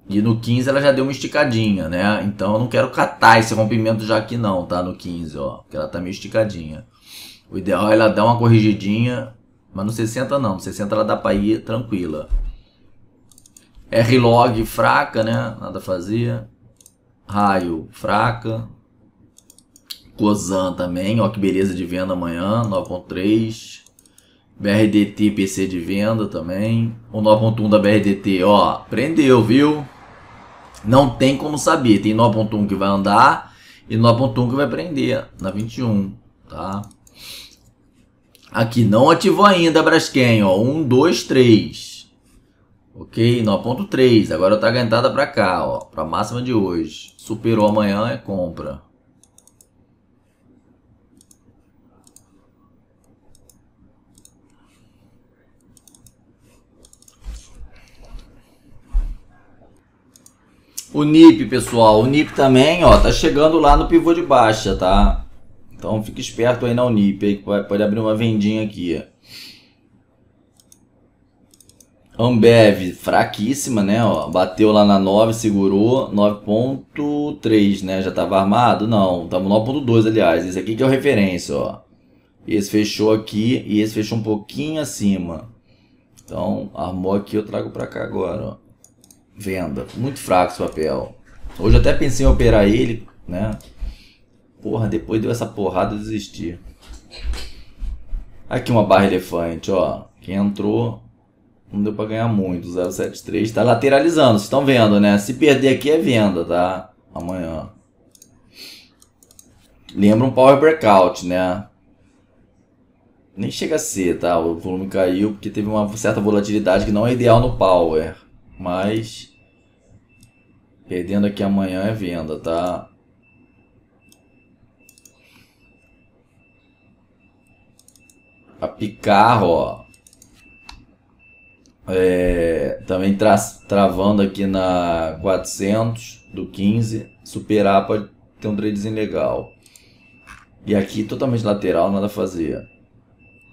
E no 15 ela já deu uma esticadinha, né? Então eu não quero catar esse rompimento já aqui não, tá? No 15, ó. Porque ela tá meio esticadinha. O ideal é ela dar uma corrigidinha, mas no 60 não. No 60 ela dá pra ir tranquila. R-log fraca, né? Nada fazia. Raio fraca. Cozan também, ó que beleza de venda amanhã, 9.3. BRDT PC de venda também. O 9.1 da BRDT, ó, prendeu, viu? Não tem como saber. Tem nó que vai andar e nó que vai prender na 21, tá? Aqui, não ativou ainda, Braskem, ó. 1, 2, 3. Ok? Nó Agora tá aguentada para cá, ó. Pra máxima de hoje. Superou amanhã é compra. O NIP, pessoal, o NIP também, ó, tá chegando lá no pivô de baixa, tá? Então fique esperto aí na Unip, aí, que pode abrir uma vendinha aqui. Ambev, fraquíssima, né? Ó, bateu lá na 9, segurou 9.3, né? Já tava armado? Não, tava 9.2, aliás. Esse aqui que é o referência, ó. Esse fechou aqui e esse fechou um pouquinho acima. Então, armou aqui, eu trago pra cá agora, ó venda. Muito fraco esse papel. Hoje até pensei em operar ele, né? Porra, depois deu essa porrada, eu desisti. Aqui uma barra elefante, ó. Quem entrou, não deu para ganhar muito. 073 está lateralizando, vocês estão vendo, né? Se perder aqui é venda, tá? Amanhã. Lembra um power breakout, né? Nem chega a ser, tá? O volume caiu porque teve uma certa volatilidade que não é ideal no power. Mas perdendo aqui amanhã é venda, tá? A Picarro, ó. É, também tra travando aqui na 400 do 15, superar pode ter um tradezinho legal. E aqui totalmente lateral, nada a fazer.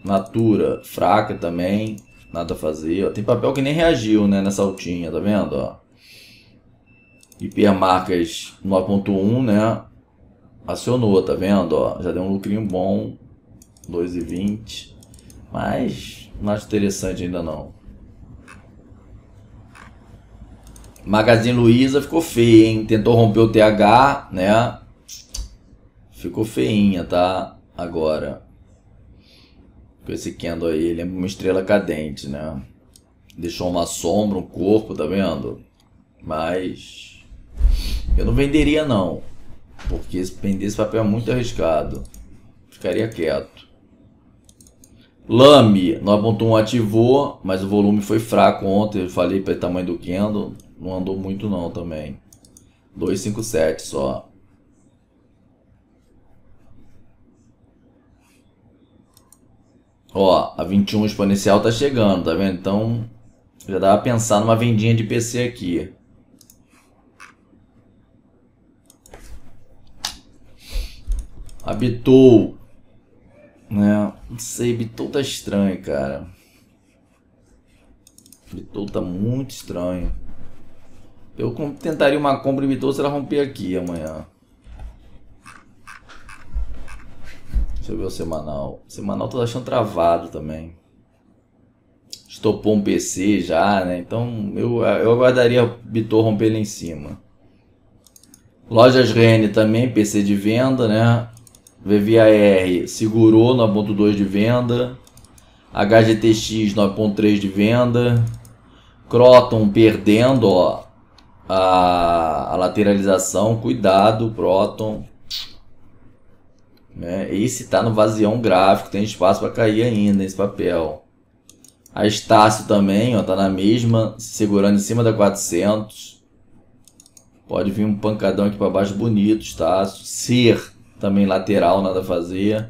Natura, fraca também. Nada a fazer, ó. Tem papel que nem reagiu, né? Nessa altinha, tá vendo, ó? Hipermarcas é 9.1, né? Acionou, tá vendo, ó? Já deu um lucrinho bom. 2,20. Mas não acho interessante ainda não. Magazine Luiza ficou feia, hein? Tentou romper o TH, né? Ficou feinha, tá? Agora. Esse Kendo aí, ele é uma estrela cadente, né? Deixou uma sombra, um corpo, tá vendo? Mas. Eu não venderia, não. Porque vender esse papel é muito arriscado. Ficaria quieto. Lame 9.1 ativou, mas o volume foi fraco ontem. Eu falei para tamanho do Kendo. Não andou muito, não, também. 257 só. Ó, a 21 exponencial tá chegando, tá vendo? Então, já dá pra pensar numa vendinha de PC aqui. Habitou. Né? Não sei, Bitou tá estranho, cara. Bitou tá muito estranho. Eu tentaria uma compra em Bitou se ela romper aqui amanhã. Deixa eu ver o semanal. Semanal tô achando travado também. Estopou um PC já, né? Então eu, eu aguardaria o Bitor romper lá em cima. Lojas Rene também, PC de venda, né? VVAR segurou 9.2 de venda. HGTX 9.3 de venda. Croton perdendo ó, a, a lateralização. Cuidado, Proton. Né? Esse está no vazião gráfico, tem espaço para cair ainda esse papel. A Estácio também está na mesma, segurando em cima da 400. Pode vir um pancadão aqui para baixo bonito, Estácio. Ser também lateral, nada a fazer.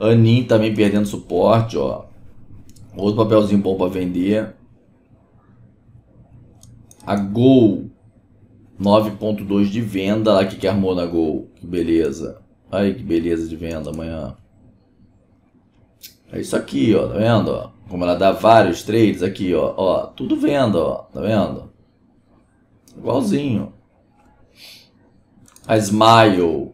Anin também perdendo suporte, ó. Outro papelzinho bom para vender. A Gol 9.2 de venda lá que, que armou na Gol. Que beleza ai que beleza de venda amanhã. É isso aqui, ó, tá vendo? Ó? Como ela dá vários trades aqui, ó, ó, tudo vendo ó, tá vendo? Igualzinho. A Smile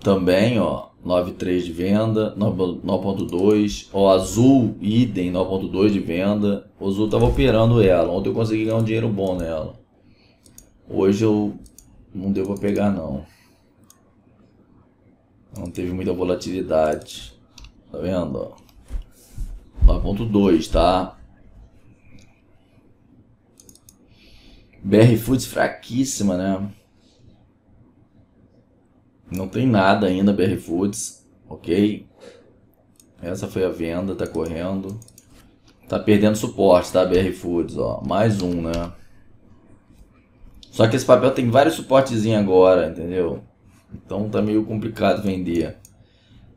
também, ó, 9.3 de venda, 9.2, ó, Azul, idem, 9.2 de venda. O Azul tava operando ela, ontem eu consegui ganhar um dinheiro bom nela. Hoje eu não devo pegar não. Não teve muita volatilidade. Tá vendo? 9.2, tá? BR Foods fraquíssima, né? Não tem nada ainda BR Foods, ok? Essa foi a venda, tá correndo. Tá perdendo suporte, tá? BR Foods, ó. Mais um, né? Só que esse papel tem vários suportezinhos agora, entendeu? Então tá meio complicado vender.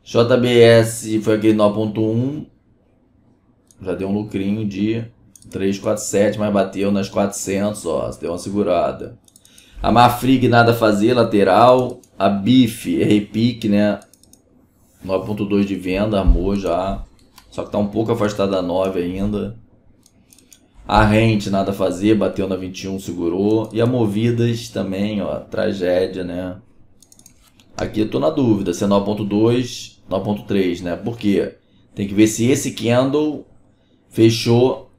JBS foi aquele 9.1. Já deu um lucrinho de 347, mas bateu nas 400, ó. Deu uma segurada. A Mafrig nada a fazer, lateral. A Bif, repique, né? 9.2 de venda, amor já. Só que tá um pouco afastada da 9 ainda. A Rente nada a fazer, bateu na 21, segurou. E a Movidas também, ó, tragédia, né? Aqui eu estou na dúvida se é 9.2, 9.3, né? Por quê? Tem que ver se esse candle fechou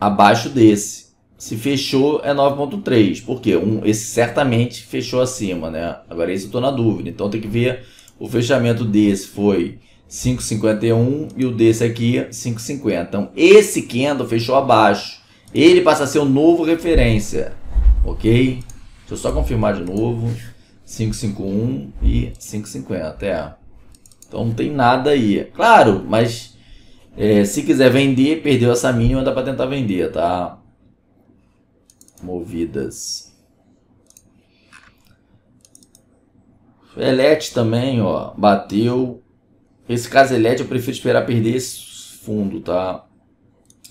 abaixo desse. Se fechou é 9.3, porque um, esse certamente fechou acima, né? Agora esse eu estou na dúvida, então tem que ver o fechamento desse foi 5,51 e o desse aqui 5,50. Então esse candle fechou abaixo, ele passa a ser o um novo referência, ok? Deixa eu só confirmar de novo. 551 e 550, é. Então não tem nada aí. Claro, mas é, se quiser vender, perdeu essa mínima, dá para tentar vender, tá? Movidas. Elete também, ó, bateu. Esse caso Elete eu prefiro esperar perder esse fundo, tá?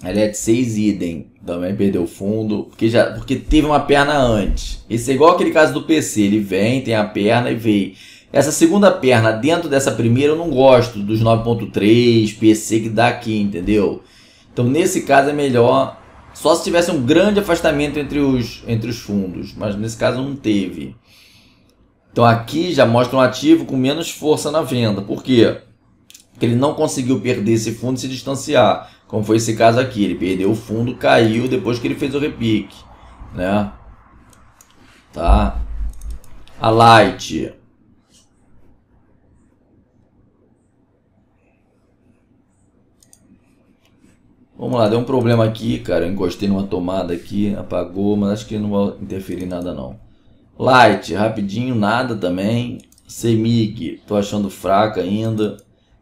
Ela é de 6 idem. Também perdeu fundo. Porque, já, porque teve uma perna antes. Esse é igual aquele caso do PC. Ele vem, tem a perna e veio. Essa segunda perna, dentro dessa primeira, eu não gosto dos 9.3, PC que dá aqui, entendeu? Então, nesse caso, é melhor... Só se tivesse um grande afastamento entre os, entre os fundos. Mas, nesse caso, não teve. Então, aqui já mostra um ativo com menos força na venda. Por quê? Porque ele não conseguiu perder esse fundo e se distanciar como foi esse caso aqui. Ele perdeu o fundo, caiu depois que ele fez o repique, né? Tá? A Light. Vamos lá, deu um problema aqui, cara. Eu encostei numa tomada aqui, apagou, mas acho que não vai interferir nada não. Light, rapidinho, nada também. Semig, tô achando fraca ainda.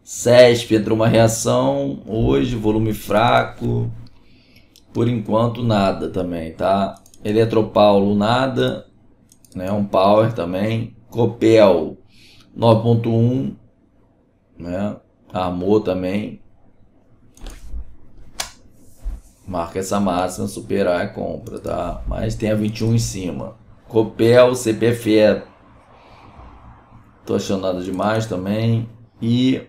SESP entrou uma reação hoje, volume fraco. Por enquanto nada também, tá? Eletropaulo nada, né? Um power também. Copel 9.1, né? Armou também. Marca essa máxima, superar a compra, tá? Mas tem a 21 em cima. Copel, CPFE. Tô achando nada demais também. E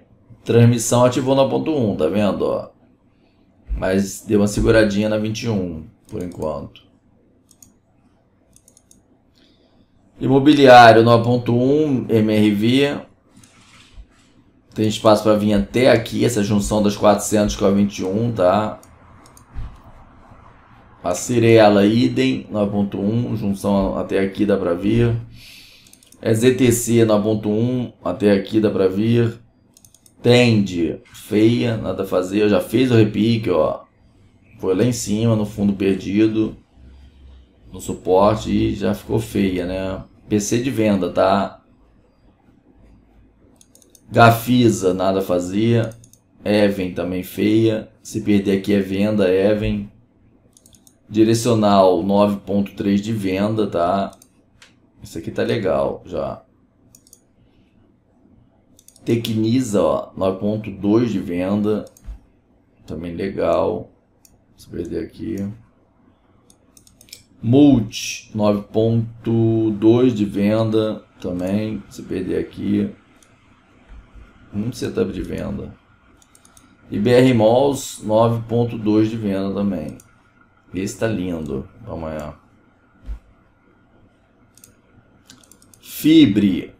Transmissão ativou na ponto 1, tá vendo? Ó? Mas deu uma seguradinha na 21, por enquanto. Imobiliário 9.1, MRV. Tem espaço para vir até aqui, essa junção das 400 com a 21, tá? A Cirela idem 9.1, junção até aqui dá para vir. É ZTC 9.1, até aqui dá para vir. Tende, feia, nada a fazer. Eu já fiz o repique, ó. Foi lá em cima, no fundo perdido, no suporte e já ficou feia, né? PC de venda, tá? Gafisa, nada a fazer. Even também feia. Se perder aqui é venda, Even. Direcional 9.3 de venda, tá? Isso aqui tá legal já. Tecnisa, ó, 9.2 de venda. Também legal. Deixa eu perder aqui. Multi, 9.2 de venda também. Se perder aqui. Um setup de venda. IBR Malls, 9.2 de venda também. Esse está lindo. Amanhã. Fibre,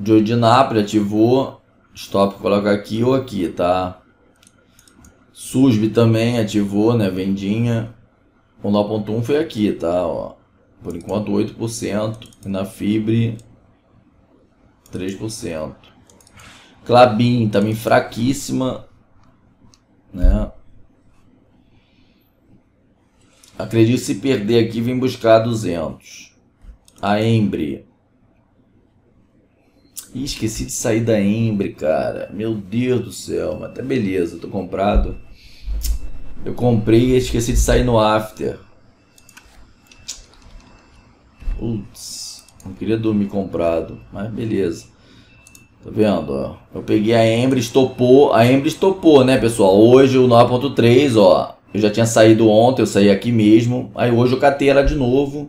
de Ordinapre ativou. Stop, coloca aqui ou aqui, tá? Susb também ativou, né? Vendinha. O 9.1 foi aqui, tá? Ó, por enquanto 8%. E na Fibre, 3%. Clabin também fraquíssima, né? Acredito se perder aqui, vem buscar 200. A Embre esqueci de sair da Embre, cara. Meu Deus do céu, mas tá beleza, tô comprado. Eu comprei e esqueci de sair no after. Putz, não queria dormir comprado, mas beleza. Tá vendo, ó? Eu peguei a Embre, estopou. A Embre estopou, né, pessoal? Hoje o 9.3, ó. Eu já tinha saído ontem, eu saí aqui mesmo. Aí hoje eu catei ela de novo.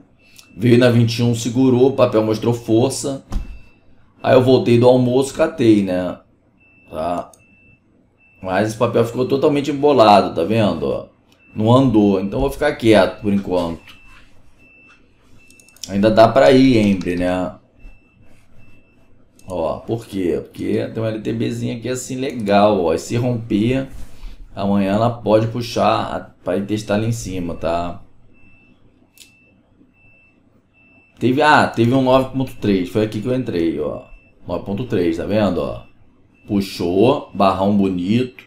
Veio na 21, segurou, o papel mostrou força. Aí eu voltei do almoço, catei, né? Tá? Mas esse papel ficou totalmente embolado, tá vendo? Não andou, então vou ficar quieto por enquanto. Ainda dá pra ir, Embre, né? Ó, por quê? Porque tem uma LTBzinha aqui assim legal, ó. E se romper, amanhã ela pode puxar pra ir testar ali em cima, tá? Teve, ah, teve um 9.3, foi aqui que eu entrei, ó. 9.3, tá vendo? Ó? Puxou, barrão bonito,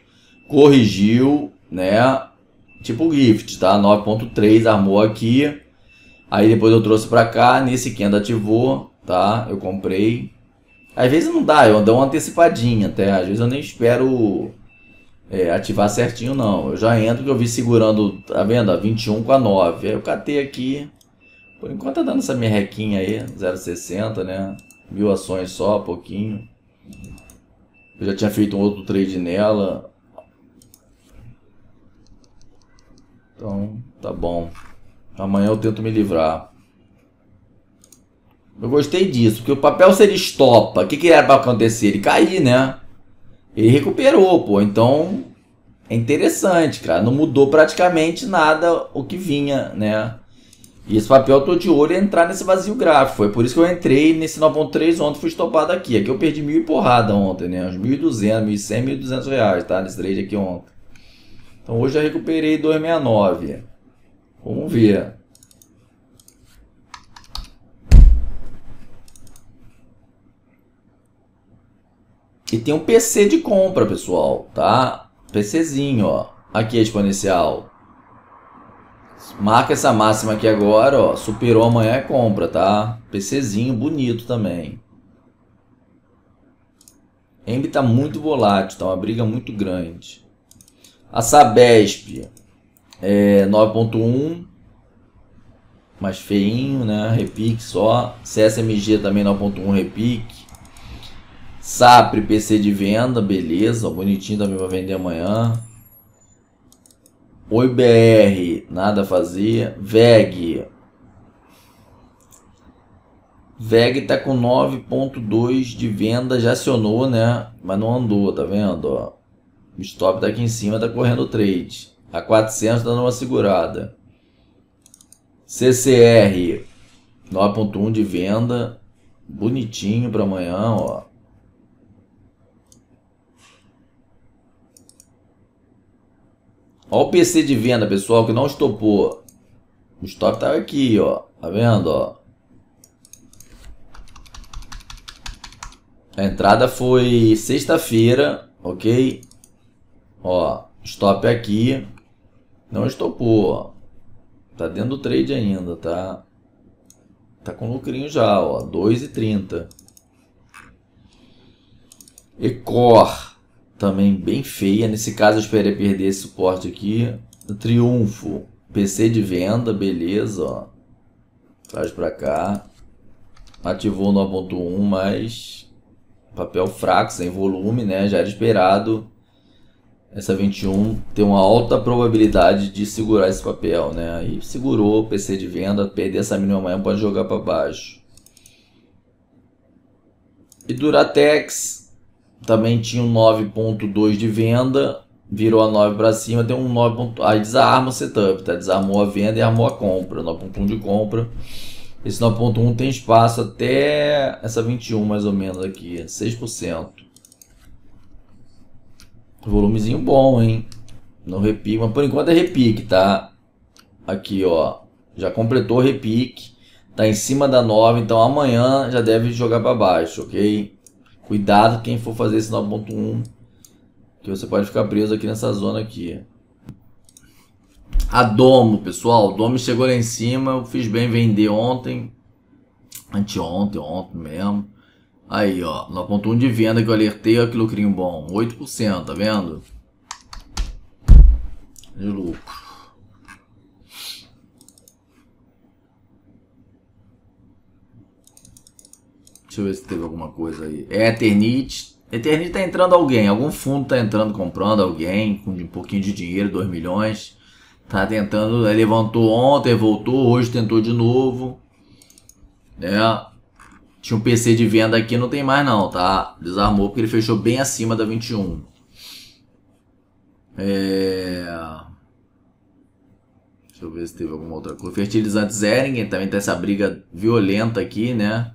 corrigiu, né? Tipo gift, tá? 9.3, armou aqui. Aí depois eu trouxe pra cá, nesse candle ativou, tá? Eu comprei. Às vezes não dá, eu dou uma antecipadinha até. Às vezes eu nem espero é, ativar certinho, não. Eu já entro que eu vi segurando, tá vendo? 21 com a 9. Aí eu catei aqui. Por enquanto tá dando essa merrequinha aí, 0,60, né? mil ações só, pouquinho. Eu já tinha feito um outro trade nela. Então, tá bom. Amanhã eu tento me livrar. Eu gostei disso, porque o papel se ele estopa, o que, que era para acontecer? Ele cair, né? Ele recuperou, pô. Então, é interessante, cara. Não mudou praticamente nada o que vinha, né? E esse papel eu tô de olho é entrar nesse vazio gráfico. Foi por isso que eu entrei nesse 9.3 ontem, fui estopado aqui. Aqui eu perdi mil e porrada ontem, né? Uns 1.200, 1.100, 1.200 reais, tá? Nesse trade aqui ontem. Então hoje eu recuperei 2.69. Vamos ver. E tem um PC de compra, pessoal, tá? PCzinho, ó. Aqui é exponencial. Marca essa máxima aqui agora, ó. Superou amanhã é compra, tá? PCzinho bonito também. Embi tá muito volátil, tá uma briga muito grande. A Sabesp é 9.1, mais feinho, né? Repique só. CSMG também 9.1 repique. SAPRE PC de venda, beleza, ó, bonitinho também vai vender amanhã. Oi BR, nada fazia. VEG. VEG tá com 9.2 de venda, já acionou, né? Mas não andou, tá vendo? Ó, o stop tá aqui em cima, tá correndo trade. A 400 dando uma segurada. CCR 9.1 de venda, bonitinho para amanhã, ó. Olha o PC de venda, pessoal, que não estopou. O stop tá aqui, ó. Tá vendo, ó? A entrada foi sexta-feira, ok? Ó, stop aqui. Não estopou, ó. Tá dentro do trade ainda, tá? Tá com lucrinho já, ó. 2,30. Ecor também bem feia. Nesse caso eu esperei perder esse suporte aqui. É. Triunfo. PC de venda, beleza, ó. Traz pra cá. Ativou 9.1, mas papel fraco, sem volume, né? Já era esperado essa 21 tem uma alta probabilidade de segurar esse papel, né? aí segurou, PC de venda, perder essa mínima amanhã pode jogar para baixo. E Duratex, também tinha um 9.2 de venda, virou a 9 para cima, tem um 9. Aí desarma o setup, tá? Desarmou a venda e armou a compra, 9.1 de compra. Esse 9.1 tem espaço até essa 21 mais ou menos aqui, 6%. Volumezinho bom, hein? No repique, mas por enquanto é repique, tá? Aqui, ó. Já completou o repique. Tá em cima da 9, então amanhã já deve jogar para baixo, ok? Cuidado quem for fazer esse 9.1, que você pode ficar preso aqui nessa zona aqui. A Domo, pessoal, Domo chegou lá em cima, eu fiz bem vender ontem, anteontem, ontem mesmo. Aí, ó, 9.1 de venda que eu alertei, Olha que lucrinho bom, 8%, tá vendo? Deixa eu ver se teve alguma coisa aí. É Eternit Eternit tá entrando alguém. Algum fundo tá entrando comprando alguém com um pouquinho de dinheiro, 2 milhões. Tá tentando. Levantou ontem, voltou, hoje tentou de novo. Né? Tinha um PC de venda aqui, não tem mais não, tá? Desarmou porque ele fechou bem acima da 21. É... Deixa eu ver se teve alguma outra coisa. Fertilizante Zering também tem essa briga violenta aqui, né?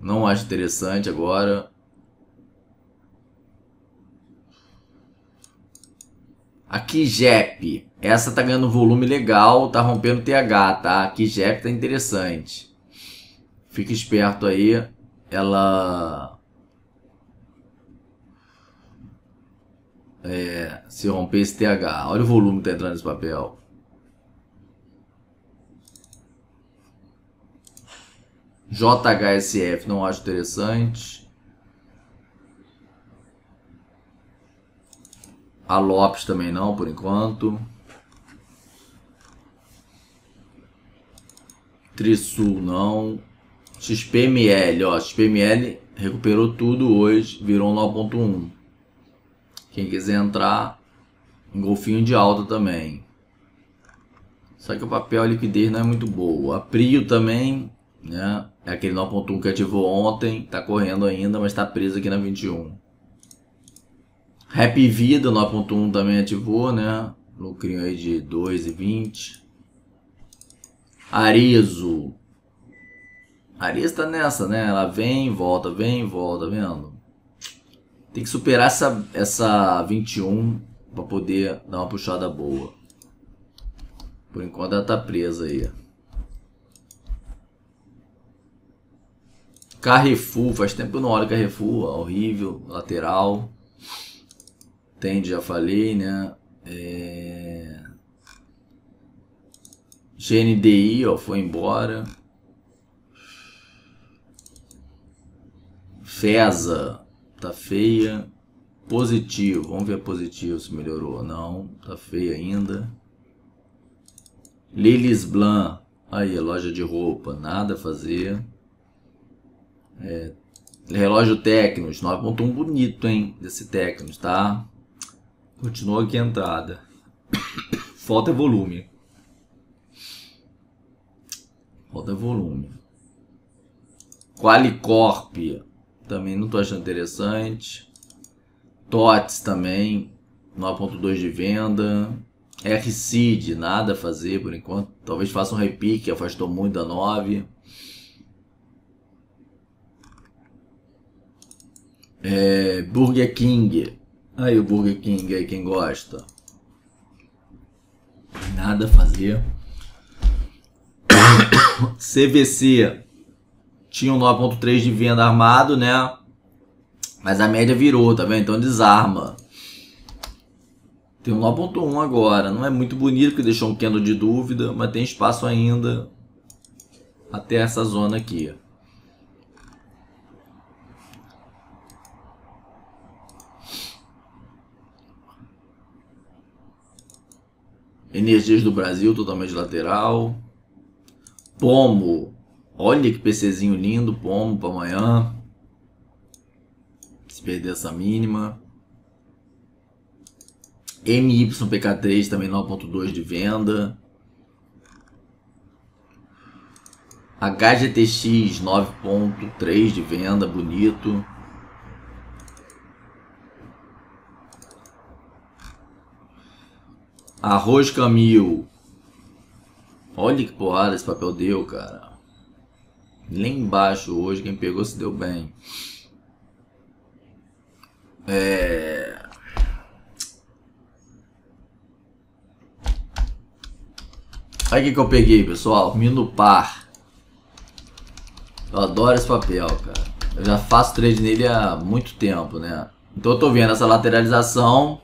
Não acho interessante agora. Aqui JEP. Essa tá ganhando volume legal, tá rompendo TH, tá? Aqui JEP tá interessante. Fique esperto aí. Ela é, se romper esse TH. Olha o volume que tá entrando nesse papel. JHSF não acho interessante. A Lopes também não, por enquanto. Trisul não. XPML, ó, XPML recuperou tudo hoje, virou 9.1. Quem quiser entrar, um golfinho de alta também. Só que o papel a liquidez não é muito boa. A Prio também, né? É aquele 9.1 que ativou ontem, tá correndo ainda, mas tá preso aqui na 21. Happy Vida 9.1 também ativou, né? Lucrinho aí de 2,20. Arizo. Arizo tá nessa, né? Ela vem, volta, vem, volta, vendo? Tem que superar essa, essa 21 para poder dar uma puxada boa. Por enquanto ela tá presa aí. Carrefour, faz tempo que eu não olho Carrefour, horrível, lateral. Tende, já falei, né? É... GNDI, ó, foi embora. Feza tá feia. Positivo, vamos ver positivo se melhorou ou não. Tá feia ainda. Lilis Blanc, aí, loja de roupa, nada a fazer. É, relógio Tecnos, 9.1 bonito, hein? Desse Tecnos, tá? Continua aqui a entrada. Falta volume. Falta volume. Qualicorp. Também não tô achando interessante. TOTS também. 9.2 de venda. RCID, nada a fazer por enquanto. Talvez faça um repique, afastou muito da 9. É, Burger King. Aí o Burger King aí quem gosta. Nada a fazer. CVC tinha um 9.3 de venda armado, né? Mas a média virou, tá vendo? Então desarma. Tem um 9.1 agora. Não é muito bonito, que deixou um candle de dúvida, mas tem espaço ainda até essa zona aqui. Energias do Brasil, totalmente lateral. Pomo. Olha que PCzinho lindo, Pomo, para amanhã. Se perder essa mínima. MYPK3 também 9.2 de venda. HGTX 9.3 de venda, bonito. Arroz Camil. Olha que porrada esse papel deu, cara. Lembra embaixo hoje, quem pegou se deu bem. É... aí o que, que eu peguei, pessoal. Minupar. Eu adoro esse papel, cara. Eu já faço trade nele há muito tempo, né? Então eu tô vendo essa lateralização,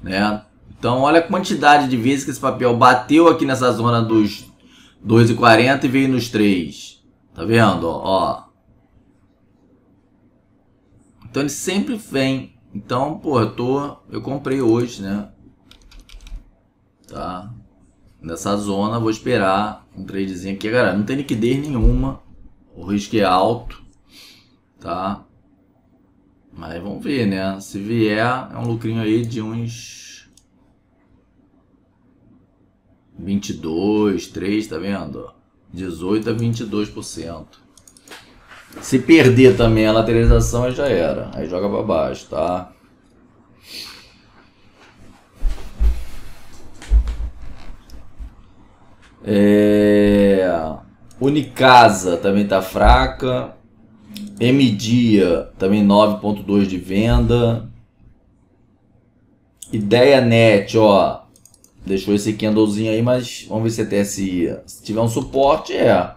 né? Então olha a quantidade de vezes que esse papel bateu aqui nessa zona dos 2,40 e veio nos 3. Tá vendo? Ó. Então ele sempre vem. Então, pô, eu tô. Eu comprei hoje, né? Tá? Nessa zona, vou esperar um tradezinho aqui. Cara, não tem liquidez nenhuma. O risco é alto. Tá? Mas vamos ver, né? Se vier, é um lucrinho aí de uns 22, 3, tá vendo? 18 a 22%. Se perder também a lateralização, aí já era. Aí joga para baixo, tá? É... Unicasa também tá fraca. MDia também 9.2 de venda. Ideia Net, ó, deixou esse candlezinho aí, mas vamos ver se até se, tiver um suporte, é.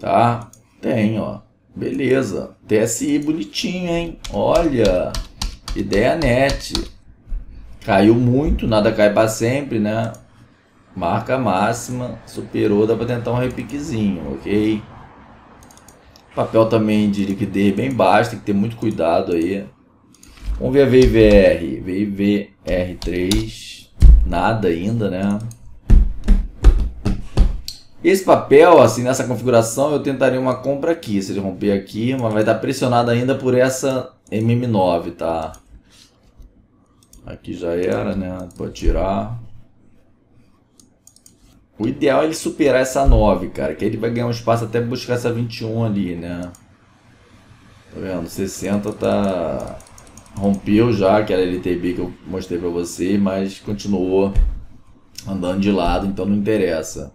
Tá? Tem, ó. Beleza. TSI bonitinho, hein? Olha. Ideia net. Caiu muito, nada cai para sempre, né? Marca máxima, superou, dá para tentar um repiquezinho, ok? Papel também de liquidez bem baixo, tem que ter muito cuidado aí. Vamos ver a VIVR. VIVR3. Nada ainda, né? Esse papel, assim, nessa configuração, eu tentaria uma compra aqui. Se ele romper aqui, mas vai estar pressionado ainda por essa MM9, tá? Aqui já era, né? Pode tirar. O ideal é ele superar essa 9, cara. Que aí ele vai ganhar um espaço até buscar essa 21 ali, né? Tá vendo? 60 tá rompeu já que era LTB que eu mostrei para você, mas continuou andando de lado, então não interessa.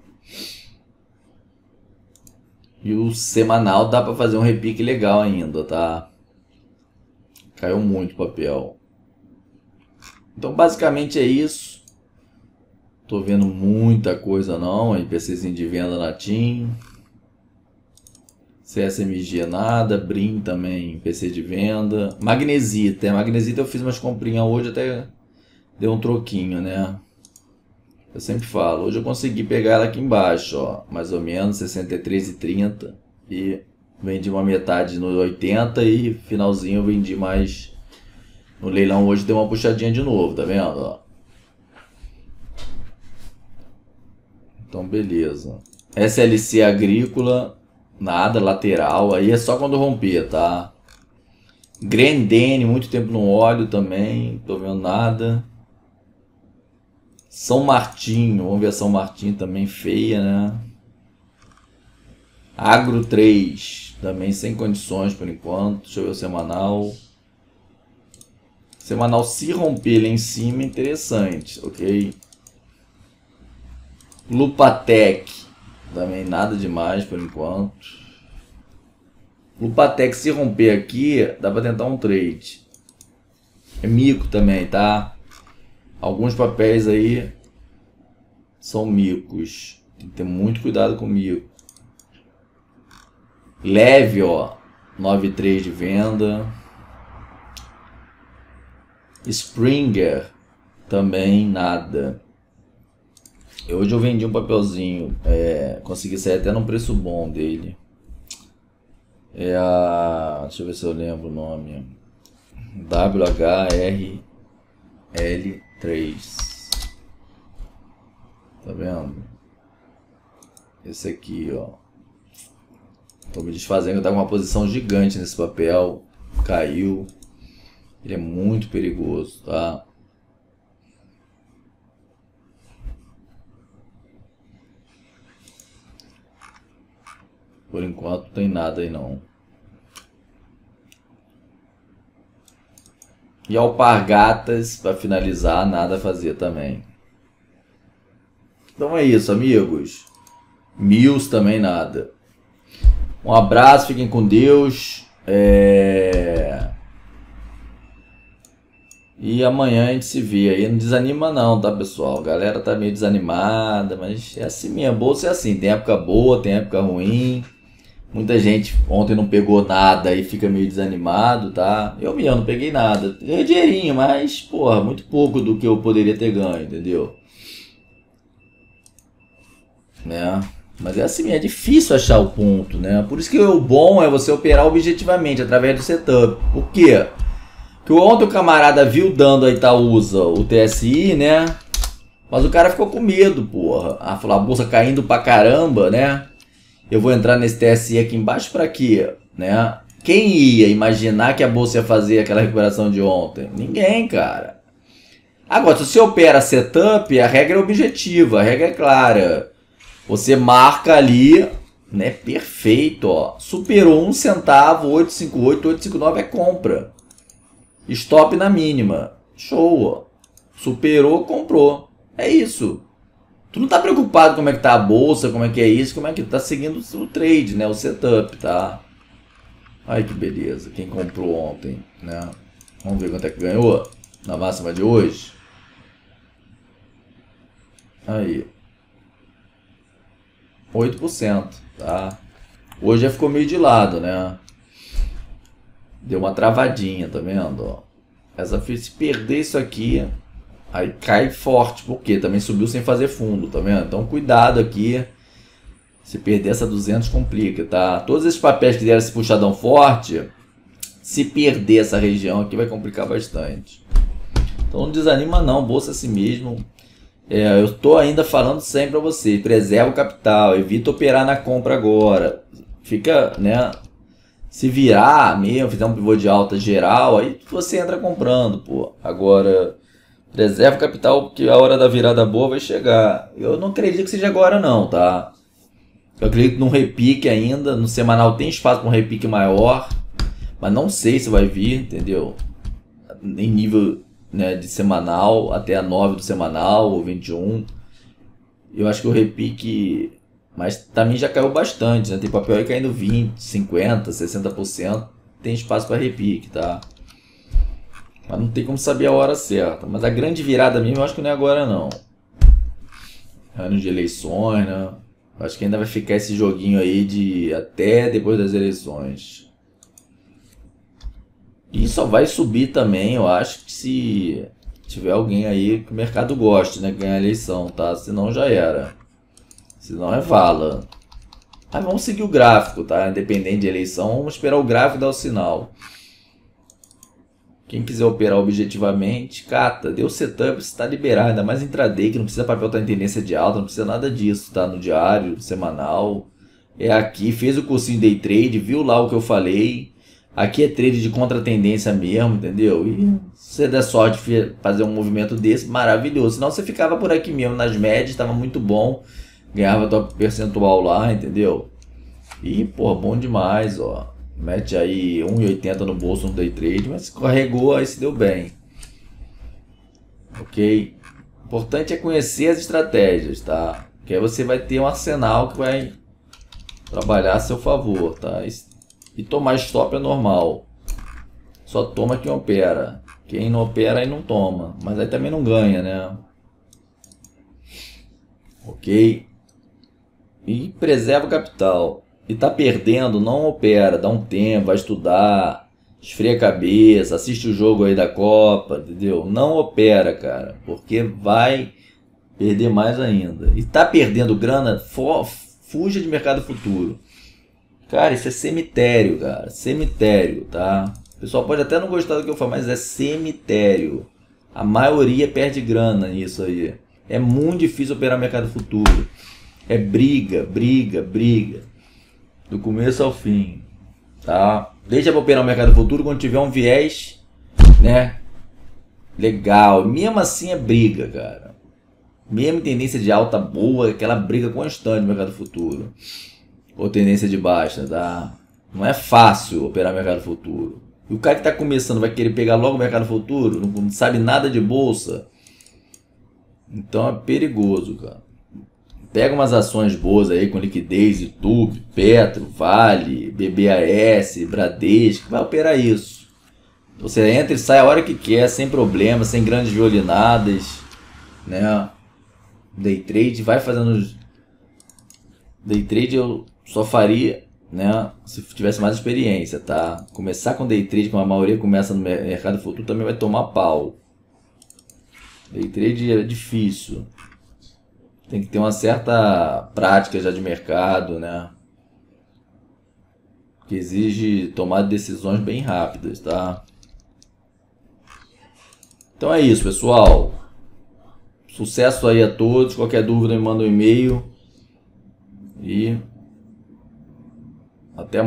E o semanal dá para fazer um repique legal ainda, tá? Caiu muito papel. Então basicamente é isso. Tô vendo muita coisa não, NPCzinho de venda na Team. CSMG é nada, Brim também, PC de venda. Magnesita, é, Magnesita eu fiz umas comprinhas hoje, até deu um troquinho, né? Eu sempre falo, hoje eu consegui pegar ela aqui embaixo, ó, mais ou menos, 63,30 e vendi uma metade no 80 e finalzinho eu vendi mais no leilão hoje deu uma puxadinha de novo, tá vendo, ó? Então beleza. SLC Agrícola Nada, lateral, aí é só quando romper, tá? Grendene, muito tempo no óleo também, tô vendo nada. São Martinho, vamos ver a São Martinho também feia, né? Agro 3, também sem condições por enquanto. Deixa eu ver o semanal. Semanal se romper lá em cima, interessante, ok? Lupatec, também nada demais por enquanto. O Patek se romper aqui, dá para tentar um trade. É mico também, tá? Alguns papéis aí são micos. Tem que ter muito cuidado comigo Leve, ó. 9,3 de venda. Springer também nada. Hoje eu vendi um papelzinho, é, consegui sair até num preço bom dele. É a. Deixa eu ver se eu lembro o nome. WHRL3. Tá vendo? Esse aqui, ó. Tô me desfazendo, eu tá tava com uma posição gigante nesse papel. Caiu. Ele é muito perigoso, tá? Por enquanto tem nada aí não. E alpargatas, para finalizar, nada a fazer também. Então é isso, amigos. Mills também nada. Um abraço, fiquem com Deus. É... E amanhã a gente se vê aí. Não desanima não, tá, pessoal? A galera tá meio desanimada, mas é assim mesmo. Bolsa é assim. Tem época boa, tem época ruim. Muita gente ontem não pegou nada e fica meio desanimado, tá? Eu mesmo não peguei nada. Ganhei é dinheirinho, mas, porra, muito pouco do que eu poderia ter ganho, entendeu? Né? Mas é assim, é difícil achar o ponto, né? Por isso que o bom é você operar objetivamente, através do setup. Por quê? Porque ontem o camarada viu dando a Itaúsa o TSI, né? Mas o cara ficou com medo, porra. Ah, falou, a bolsa caindo pra caramba, né? eu vou entrar nesse TSI aqui embaixo para quê? Né? Quem ia imaginar que a bolsa ia fazer aquela recuperação de ontem? Ninguém, cara. Agora, se você opera setup, a regra é objetiva, a regra é clara. Você marca ali, né? Perfeito, ó. Superou um centavo, 858, 859 é compra. Stop na mínima. Show, ó. Superou, comprou. É isso. Tu não tá preocupado como é que tá a bolsa, como é que é isso, como é que tá seguindo o trade, né? O setup, tá? Ai que beleza, quem comprou ontem, né? Vamos ver quanto é que ganhou na máxima de hoje. Aí. 8%, tá? Hoje já ficou meio de lado, né? Deu uma travadinha, tá vendo? Essa, se perder isso aqui, Aí cai forte, porque também subiu sem fazer fundo, tá vendo? Então cuidado aqui. Se perder essa 200 complica, tá? Todos esses papéis que deram esse puxadão forte, se perder essa região aqui vai complicar bastante. Então não desanima não, bolsa assim mesmo. É, eu estou ainda falando sempre para você: preserva o capital, evita operar na compra agora. Fica, né, se virar mesmo, fizer um pivô de alta geral, aí você entra comprando, pô. Agora Preserva o capital porque a hora da virada boa vai chegar. Eu não acredito que seja agora não, tá? Eu acredito num repique ainda. No semanal tem espaço para um repique maior. Mas não sei se vai vir, entendeu? Em nível né, de semanal até a 9 do semanal ou 21. Eu acho que o repique. Mas também já caiu bastante, né? Tem papel aí caindo 20, 50, 60%. Tem espaço para repique, tá? Mas não tem como saber a hora certa. Mas a grande virada mesmo eu acho que não é agora não. Anos de eleições, né? Acho que ainda vai ficar esse joguinho aí de até depois das eleições. E só vai subir também, eu acho que se tiver alguém aí que o mercado goste, né? Ganhar a eleição, tá? Senão já era. Senão é vala. Mas vamos seguir o gráfico, tá? Independente de eleição, vamos esperar o gráfico dar o sinal. Quem quiser operar objetivamente, cata, deu setup, está liberado, ainda mais intraday, que não precisa papel estar tá em tendência de alta, não precisa nada disso, tá? No diário, semanal, é aqui, fez o cursinho day trade, viu lá o que eu falei, aqui é trade de contra-tendência mesmo, entendeu? E hum. se você der sorte fazer um movimento desse, maravilhoso, senão você ficava por aqui mesmo, nas médias, estava muito bom, ganhava top percentual lá, entendeu? E, pô, bom demais, ó mete aí 1,80 no bolso no day trade, mas escorregou, aí se deu bem. Ok? Importante é conhecer as estratégias, tá? Que aí você vai ter um arsenal que vai trabalhar a seu favor, tá? E tomar stop é normal. Só toma quem opera. Quem não opera aí não toma, mas aí também não ganha, né? Ok? E preserva o capital e tá perdendo, não opera, dá um tempo, vai estudar, esfria a cabeça, assiste o jogo aí da Copa, entendeu? Não opera, cara, porque vai perder mais ainda. E tá perdendo grana, for, fuja de mercado futuro. Cara, isso é cemitério, cara. Cemitério, tá? O pessoal pode até não gostar do que eu falo, mas é cemitério. A maioria perde grana nisso aí. É muito difícil operar mercado futuro. É briga, briga, briga do começo ao fim, tá? Deixa para operar o mercado futuro quando tiver um viés, né? Legal. Mesmo assim é briga, cara. Mesmo tendência de alta boa, aquela briga constante no mercado futuro. Ou tendência de baixa, tá? Não é fácil operar o mercado futuro. E o cara que está começando vai querer pegar logo o mercado futuro, não sabe nada de bolsa. Então é perigoso, cara. Pega umas ações boas aí com liquidez, YouTube, Petro, Vale, BBAS, Bradesco, vai operar isso. Você entra e sai a hora que quer, sem problema, sem grandes violinadas, né? Day trade, vai fazendo Day trade eu só faria, né, se tivesse mais experiência, tá? Começar com day trade, como a maioria começa no mercado futuro, também vai tomar pau. Day trade é difícil. Tem que ter uma certa prática já de mercado, né? Que exige tomar decisões bem rápidas, tá? Então é isso, pessoal. Sucesso aí a todos. Qualquer dúvida me manda um e-mail. E até mais.